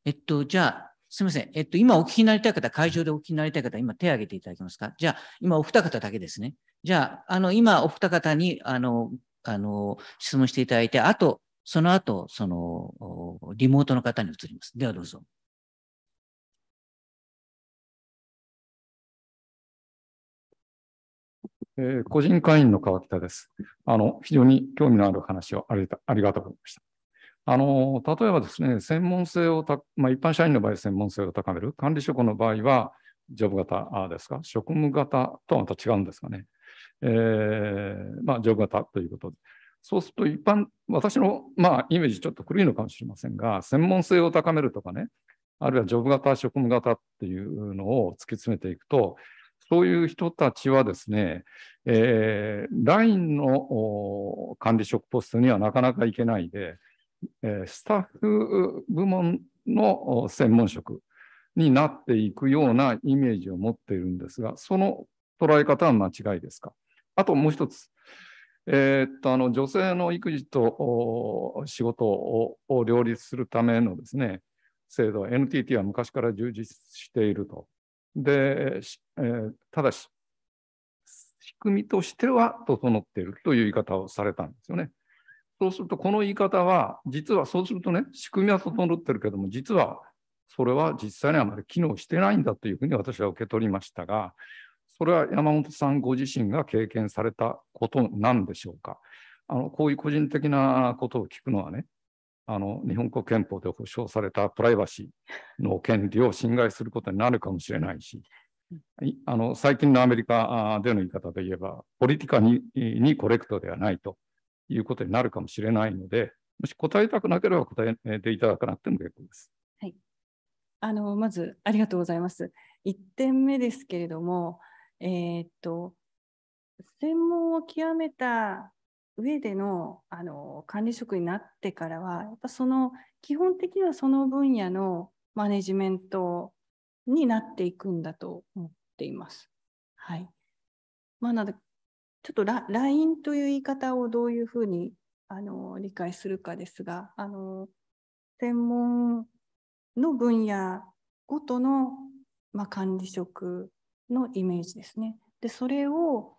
Speaker 2: えっとじゃあすみません。えっと、今お聞きになりたい方、会場でお聞きになりたい方、今手を挙げていただけますか。じゃあ、今お二方だけですね。じゃあ、あの、今、お二方に、あの、あの、質問していただいて、あと、その後、その、リモートの方に移ります。で
Speaker 1: は、どうぞ。え
Speaker 4: ー、個人会員の川北です。あの、非常に興味のある話をありありがとうございました。あの、例えばですね、専門性をた、まあ、一般社員の場合、専門性を高める、管理職の場合は、ジョブ型ですか、職務型とはまた違うんですかね。えー、まあ、ジョブ型ということで。そうすると一般、私の、まあ、イメージちょっと古いのかもしれませんが、専門性を高めるとかね、あるいはジョブ型、職務型っていうのを突き詰めていくと、そういう人たちはですね、えー、LINE の管理職ポストにはなかなか行けないで、えー、スタッフ部門の専門職になっていくようなイメージを持っているんですが、その捉え方は間違いですかあともう一つ、えー、っとあの女性の育児と仕事を両立するためのですね制度 NTT は昔から充実していると。で、えー、ただし、仕組みとしては整っているという言い方をされたんですよね。そうすると、この言い方は、実はそうするとね、仕組みは整っているけども、実はそれは実際にはあまり機能してないんだというふうに私は受け取りましたが、それは山本さんご自身が経験されたことなんでしょうか。あのこういう個人的なことを聞くのはね、あの日本国憲法で保障されたプライバシーの権利を侵害することになるかもしれないし、あの最近のアメリカでの言い方で言えば、ポリティカににコレクトではないということになるかもしれないので、もし答えたくなければ答えていただかなくても結構です。
Speaker 3: はい、あのまず、ありがとうございます。1点目ですけれども、えー、っと、専門を極めた上でのあの管理職になってからは、やっぱその基本的にはその分野のマネジメントになっていくんだと思っています。はい。まあ、なので、ちょっと LINE という言い方をどういうふうにあの理解するかですが、あの専門の分野ごとの、まあ、管理職のイメージですね。でそれを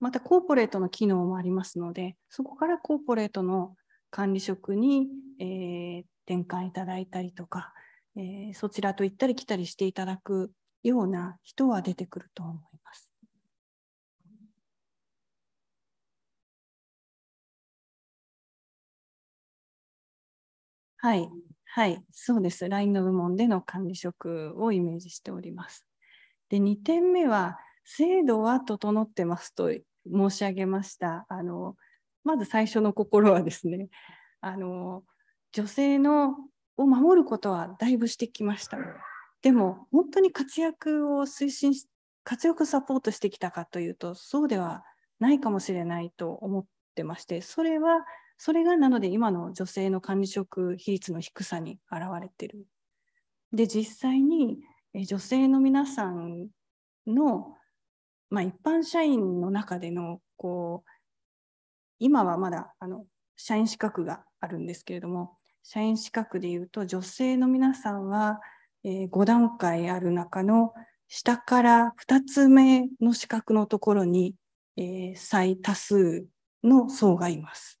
Speaker 3: またコーポレートの機能もありますのでそこからコーポレートの管理職に、えー、転換いただいたりとか、えー、そちらと行ったり来たりしていただくような人は出てくると思い
Speaker 2: ます。はい、はい、そうで
Speaker 3: す。LINE の部門での管理職をイメージしております。で2点目は制度は整ってますと申し上げましたあのまず最初の心はですねあの女性のを守ることはだいぶしてきましたでも本当に活躍を推進し活躍サポートしてきたかというとそうではないかもしれないと思ってましてそれはそれがなので今の女性の管理職比率の低さに表れてる。で実際に女性の皆さんの、まあ、一般社員の中でのこう今はまだあの社員資格があるんですけれども社員資格でいうと女性の皆さんは、えー、5段階ある中の下から2つ目の資格のところに、えー、最多数の層がいます。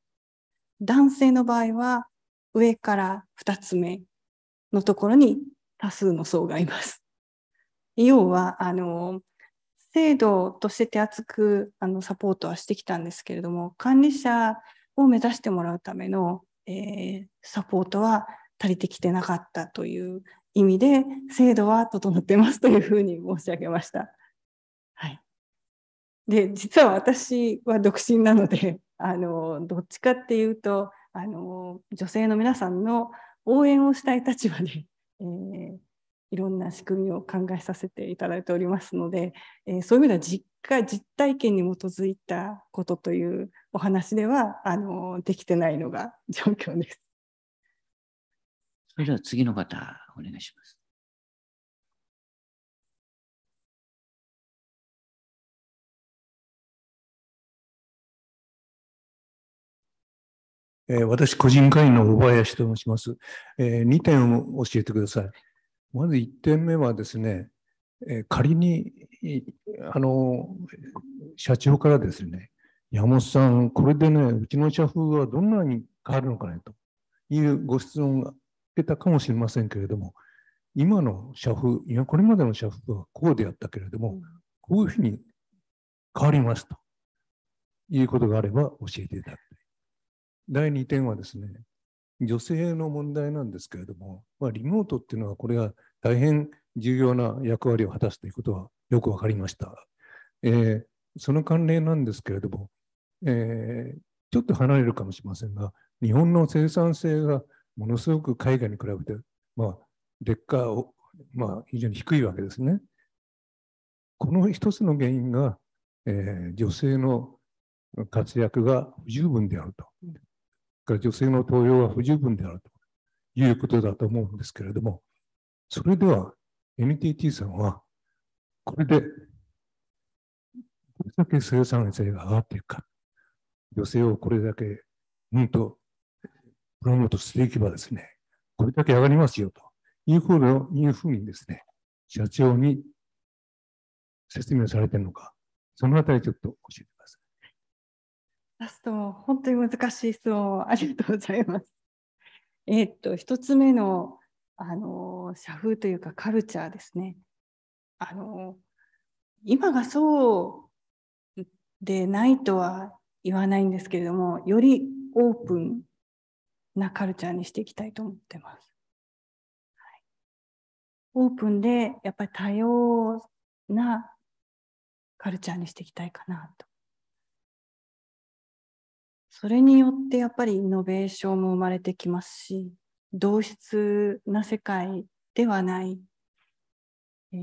Speaker 3: 男性の場合は上から2つ目のところに多数の層がいます。要はあの制度として手厚くあのサポートはしてきたんですけれども管理者を目指してもらうための、えー、サポートは足りてきてなかったという意味で制度は整ってますというふうに申し上げました。はい、で実は私は独身なので あのどっちかっていうとあの女性の皆さんの応援をしたい立場で、えー、いろんな仕組みを考えさせていただいておりますので、えー、そういうふうな実家実体験に基づいたことというお話ではあ
Speaker 2: のできてないのが状況です。それでは次の方お願いします。
Speaker 1: え私、個人会員の小林と申します、えー。2点を教えてください。まず1点目はですね、え仮にあの社長からですね、山本さん、これでね、うちの社風はどんなに変わるのかねというご質問が出たかもしれませんけれども、今の社風、いや、これまでの社風はこうであったけれども、こういうふうに変わりますということがあれば教えていただきたい。第2点はですね、女性の問題なんですけれども、まあ、リモートっていうのはこれが大変重要な役割を果たすということはよく分かりました。えー、その関連なんですけれども、えー、ちょっと離れるかもしれませんが、日本の生産性がものすごく海外に比べて、まあ、劣化を、まあ、非常に低いわけですね。この一つの原因が、えー、女性の活躍が不十分であると。から女性の登用は不十分であるということだと思うんですけれども、それでは NTT さんは、これで、どれだけ生産性が上がっていくか、女性をこれだけ、うんと、プロモートしていけばですね、これだけ上がりますよというふうにですね、社長に説明されているのか、そのあたりちょっと教えて
Speaker 3: ラスト、本当に難しい質問ありがとうございます。えー、っと、一つ目の、あの、社風というかカルチャーですね。あの、今がそうでないとは言わないんですけれども、よりオープンなカルチャーにしていきたいと思ってます。はい、オープンで、やっぱり多様なカルチャーにしていきたいかなとそれによってやっぱりイノベーションも生まれてきますし同質な世界ではない、えー、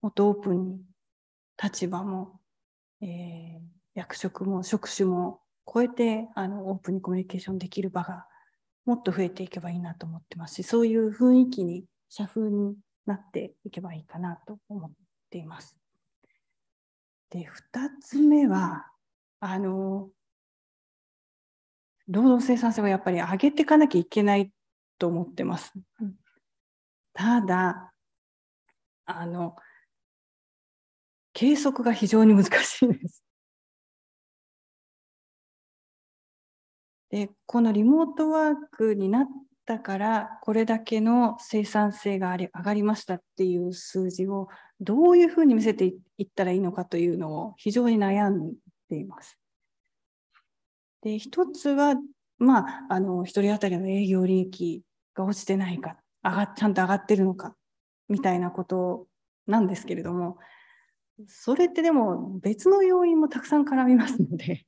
Speaker 3: もっとオープンに立場も、えー、役職も職種も超えてあのオープンにコミュニケーションできる場がもっと増えていけばいいなと思ってますしそういう雰囲気に社風になっていけばいいかなと思っています。で2つ目はあの労働生産性はやっぱり上げていかなきゃいけないと思ってます。
Speaker 2: ただあの計測が非常に難しいです。
Speaker 3: でこのリモートワークになったからこれだけの生産性があり上がりましたっていう数字をどういうふうに見せていったらいいのかというのを非常に悩んでいます。で一つは、まあ、あの1人当たりの営業利益が落ちてないか上がちゃんと上がってるのかみたいなことなんですけれどもそれってでも別の要因もたくさん絡みますので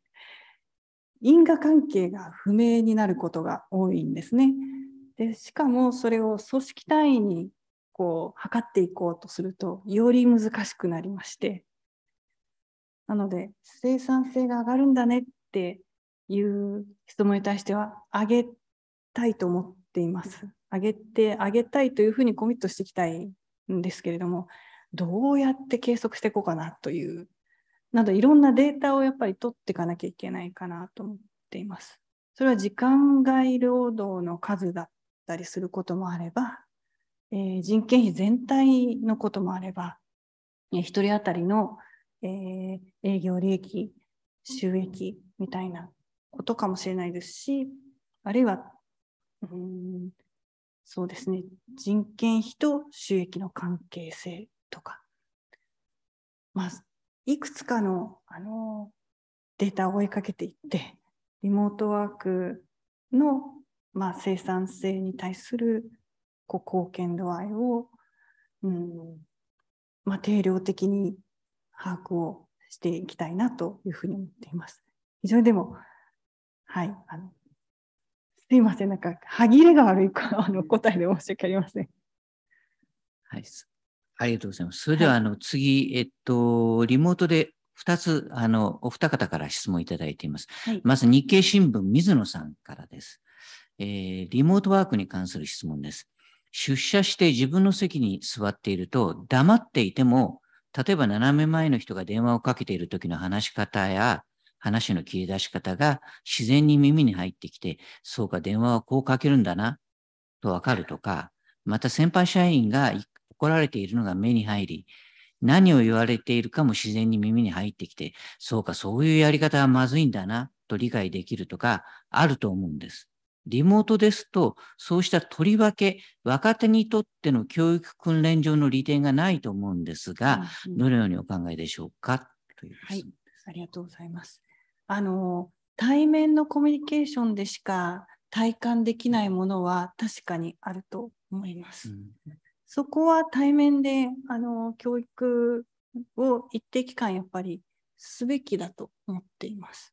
Speaker 3: 因果関係が不明になることが多いんですね。でしかもそれを組織単位にこう測っていこうとするとより難しくなりましてなので生産性が上がるんだねっていう質問に対しては、あげたいと思っています。あげて、あげたいというふうにコミットしていきたいんですけれども、どうやって計測していこうかなという、などいろんなデータをやっぱり取っていかなきゃいけないかなと思っています。それは時間外労働の数だったりすることもあれば、えー、人件費全体のこともあれば、え1人当たりの、えー、営業利益、収益みたいなことかもしれないですし、あるいは、うん、そうですね、人件費と収益の関係性とか、まあ、いくつかのあのデータを追いかけていって、リモートワークの、まあ、生産性に対するこう貢献度合いを、うんまあ、定量的に把握をしていきたいなというふうに思っています。非常にでもはい、あのすいません、なんか歯切れが悪いかあの答えで申し訳あ
Speaker 2: りません。はい、ありがとうございます。それでは、はい、あの次、えっと、リモートで2つあのお二方から質問いただいています。はい、まず日経新聞、水野さんからです、えー、リモートワークに関する質問です。出社して自分の席に座っていると、黙っていても、例えば斜め前の人が電話をかけている時の話し方や、話の切り出し方が自然に耳に入ってきて、そうか、電話はこうかけるんだな、とわかるとか、また先輩社員が怒られているのが目に入り、何を言われているかも自然に耳に入ってきて、そうか、そういうやり方はまずいんだな、と理解できるとか、あると思うんです。リモートですと、そうしたとりわけ、若手にとっての教育訓練上の利点がないと思うんですが、うんうん、どのようにお考えでしょうか
Speaker 3: という、はい、ありがとうございます。あの対面のコミュニケーションでしか体感できないものは確かにあると思います。うん、そこは対面であの教育を一定期間やっぱりすべきだと思っています。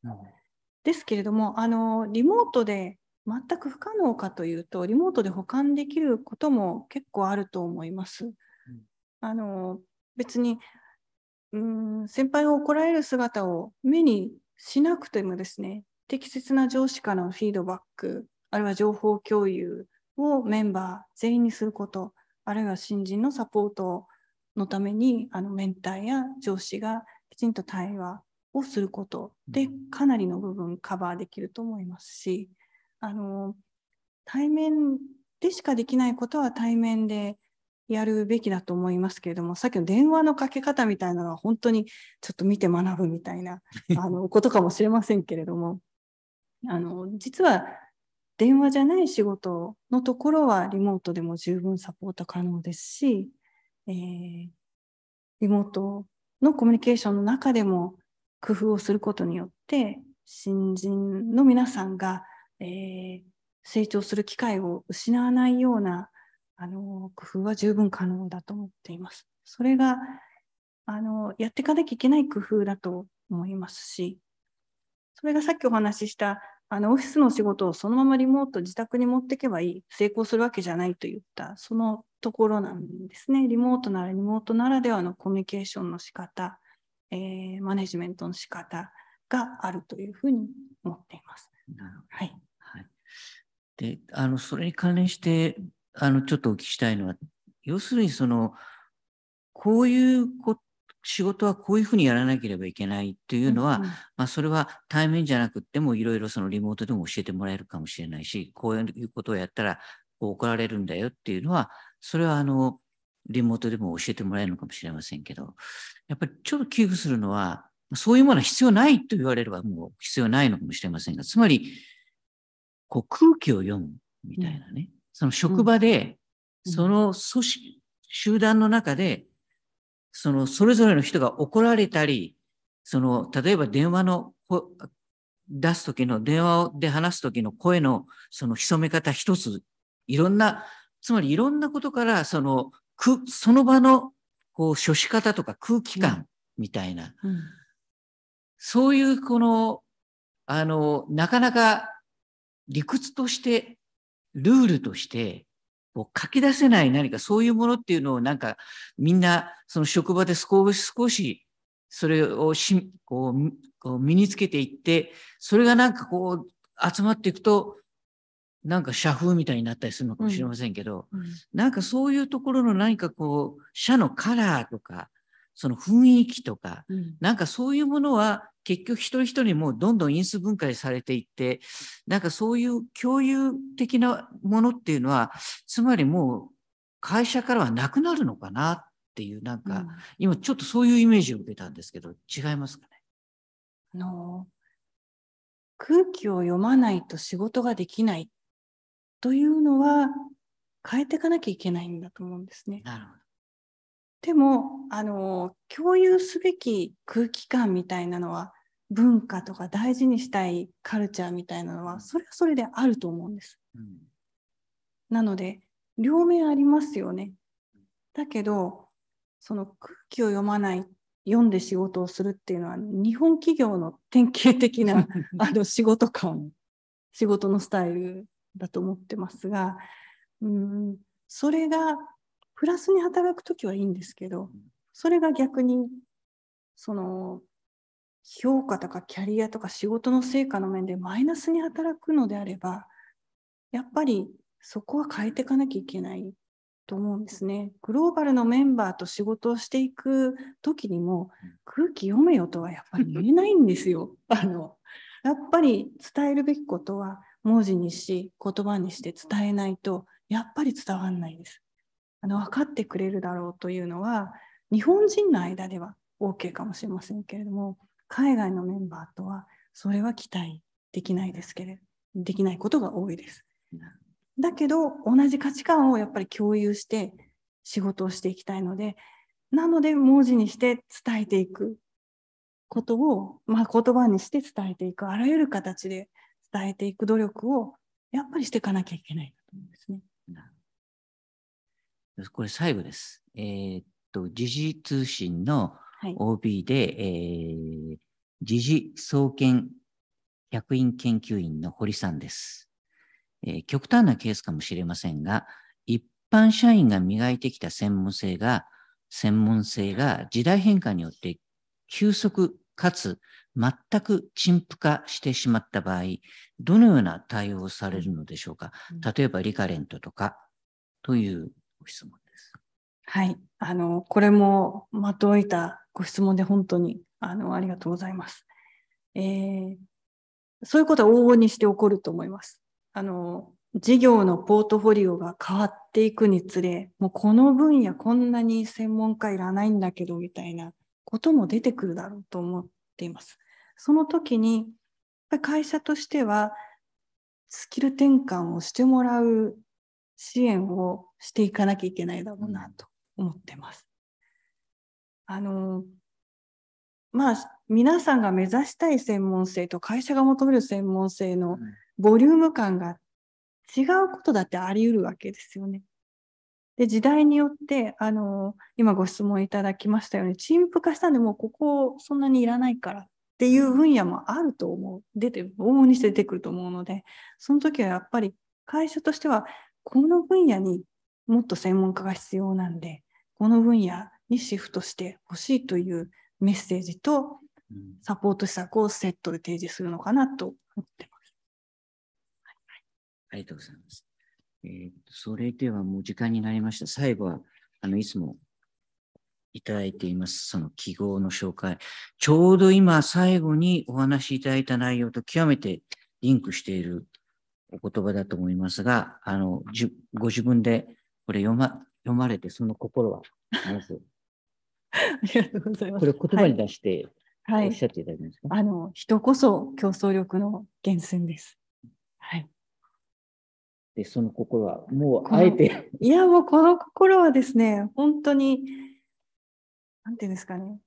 Speaker 3: ですけれどもあのリモートで全く不可能かというとリモートで保管できることも結構あると思います。あの別にうん先輩を怒られる姿を目にしなくてもですね、適切な上司からのフィードバック、あるいは情報共有をメンバー全員にすること、あるいは新人のサポートのために、あのメンターや上司がきちんと対話をすることで、かなりの部分カバーできると思いますし、あの対面でしかできないことは対面でやるべきだと思いますけれども、さっきの電話のかけ方みたいなのは、本当にちょっと見て学ぶみたいな あのことかもしれませんけれども、あの実は電話じゃない仕事のところは、リモートでも十分サポート可能ですし、えー、リモートのコミュニケーションの中でも工夫をすることによって、新人の皆さんが、えー、成長する機会を失わないようなあの工夫は十分可能だと思っています。それがあのやっていかなきゃいけない工夫だと思いますし、それがさっきお話ししたあのオフィスの仕事をそのままリモート自宅に持っていけばいい、成功するわけじゃないといったそのところなんですね。リモートならリモートならではのコミュニケーションの仕方、えー、マネジメントの仕方があるというふうに思っています。なるほど。はい。
Speaker 2: はい、で、あのそれに関連してあの、ちょっとお聞きしたいのは、要するにその、こういうこ仕事はこういうふうにやらなければいけないっていうのは、うんうん、まあ、それは対面じゃなくってもいろいろそのリモートでも教えてもらえるかもしれないし、こういうことをやったら怒られるんだよっていうのは、それはあの、リモートでも教えてもらえるのかもしれませんけど、やっぱりちょっと危惧するのは、そういうものは必要ないと言われればもう必要ないのかもしれませんが、つまり、こう空気を読むみたいなね。その職場で、その組織、集団の中で、そのそれぞれの人が怒られたり、その、例えば電話の、出すときの、電話で話すときの声の、その潜め方一つ、いろんな、つまりいろんなことから、その、く、その場の、こう、処し方とか空気感みたいな、うんうん、そういう、この、あの、なかなか理屈としてルールとしてこう書き出せない何かそういうものっていうのをなんかみんなその職場で少し少しそれをしこう身につけていってそれがなんかこう集まっていくとなんか社風みたいになったりするのかもしれませんけど、うんうん、なんかそういうところの何かこう社のカラーとかその雰囲気とか、うん、なんかそういうものは結局一人一人もどんどん因数分解されていって、なんかそういう共有的なものっていうのは、つまりもう会社からはなくなるのかなっていう、なんか、うん、今ちょっとそういうイメージを受けたんですけど、違いますかね。あの空気を読
Speaker 3: まないと仕事ができないというのは変えていかなきゃいけないんだと思うんですね。なるほどでもあの共有すべき空気感みたいなのは文化とか大事にしたいカルチャーみたいなのはそれはそれであると思うんです。なので両面ありますよね。だけどその空気を読まない読んで仕事をするっていうのは日本企業の典型的な あの仕事感仕事のスタイルだと思ってますがうんそれがプラスに働く時はいいんですけどそれが逆にその評価とかキャリアとか仕事の成果の面でマイナスに働くのであれば、やっぱりそこは変えていかなきゃいけないと思うんですね。グローバルのメンバーと仕事をしていく時にも空気読めよとはやっぱり言えないんですよ。あのやっぱり伝えるべきことは文字にし言葉にして伝えないとやっぱり伝わんないです。あの分かってくれるだろうというのは日本人の間では OK かもしれませんけれども海外のメンバーとはそれは期待できないですけれどできないことが多いです。だけど同じ価値観をやっぱり共有して仕事をしていきたいのでなので文字にして伝えていくことを、まあ、言葉にして伝えていくあらゆる形で伝えていく努力をやっぱりしていかなきゃいけないと思うんですね。
Speaker 2: これ最後です。えー、っと時事通信の OB で、はい、えー、時事総研役員研究員の堀さんです、えー、極端なケースかもしれませんが、一般社員が磨いてきた専門性が、専門性が時代変化によって急速かつ全く陳腐化してしまった場合、どのような対応をされるのでしょうか。例えばリカレントとかというご質問です。
Speaker 3: はい。あの、これもまといたご質問で本当にあのありがとうございます。えー、そういうことは往々にして起こると思います。あの、事業のポートフォリオが変わっていくにつれ、もうこの分野こんなに専門家いらないんだけどみたいなことも出てくるだろうと思っています。その時に、会社としてはスキル転換をしてもらう支援をしていかなきゃいけないだろうなと思ってます。あのまあ皆さんが目指したい専門性と会社が求める専門性のボリューム感が違うことだってあり得るわけですよね。で時代によってあの今ご質問いただきましたように陳腐化したんでもうここそんなにいらないからっていう分野もあると思う出て往々にして出てくると思うのでその時はやっぱり会社としてはこの分野にもっと専門家が必要なんでこの分野にシフトしてほしいというメッセージと、サポート施策をセットで提示するのかなと思ってます。
Speaker 2: はい、ありがとうございます。えー、それではもう時間になりました。最後は、あの、いつもいただいています、その記号の紹介。ちょうど今、最後にお話しいただいた内容と極めてリンクしているお言葉だと思いますが、あの、ご自分でこれ読ま、読まれて、その心は、ありがとうございます。これ言葉に出して、はい、おっしゃっていただけますか、
Speaker 3: はい、あの、人こそ競争力の源泉です。はい。
Speaker 2: で、その心は、もうあえて。
Speaker 3: いや、もうこの心はですね、本当に、なんていうんですかね、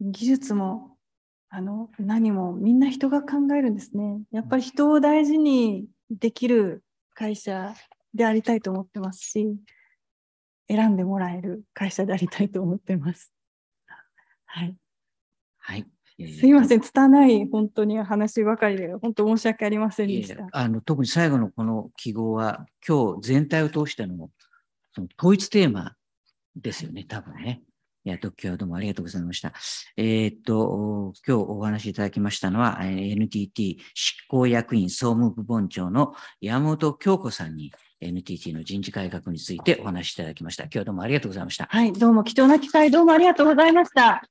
Speaker 3: 技術も、あの、何も、みんな人が考えるんですね。やっぱり人を大事にできる会社でありたいと思ってますし、選んでもらえる会社でありたいと思ってます。はい。はい。すいません、拙い本当に話ばかりで、本当申し訳ありませんでした。
Speaker 2: あの特に最後のこの記号は、今日全体を通してのその統一テーマですよね、多分ね。いや、特許はどうもありがとうございました。えー、っと、今日お話しいただきましたのは、NTT 執行役員総務部本長の山本京子さんに NTT の人事改革についてお話しいただきました。今日はどうもありがとうございました。はい、どうも貴重な機会、どうもありがとうございました。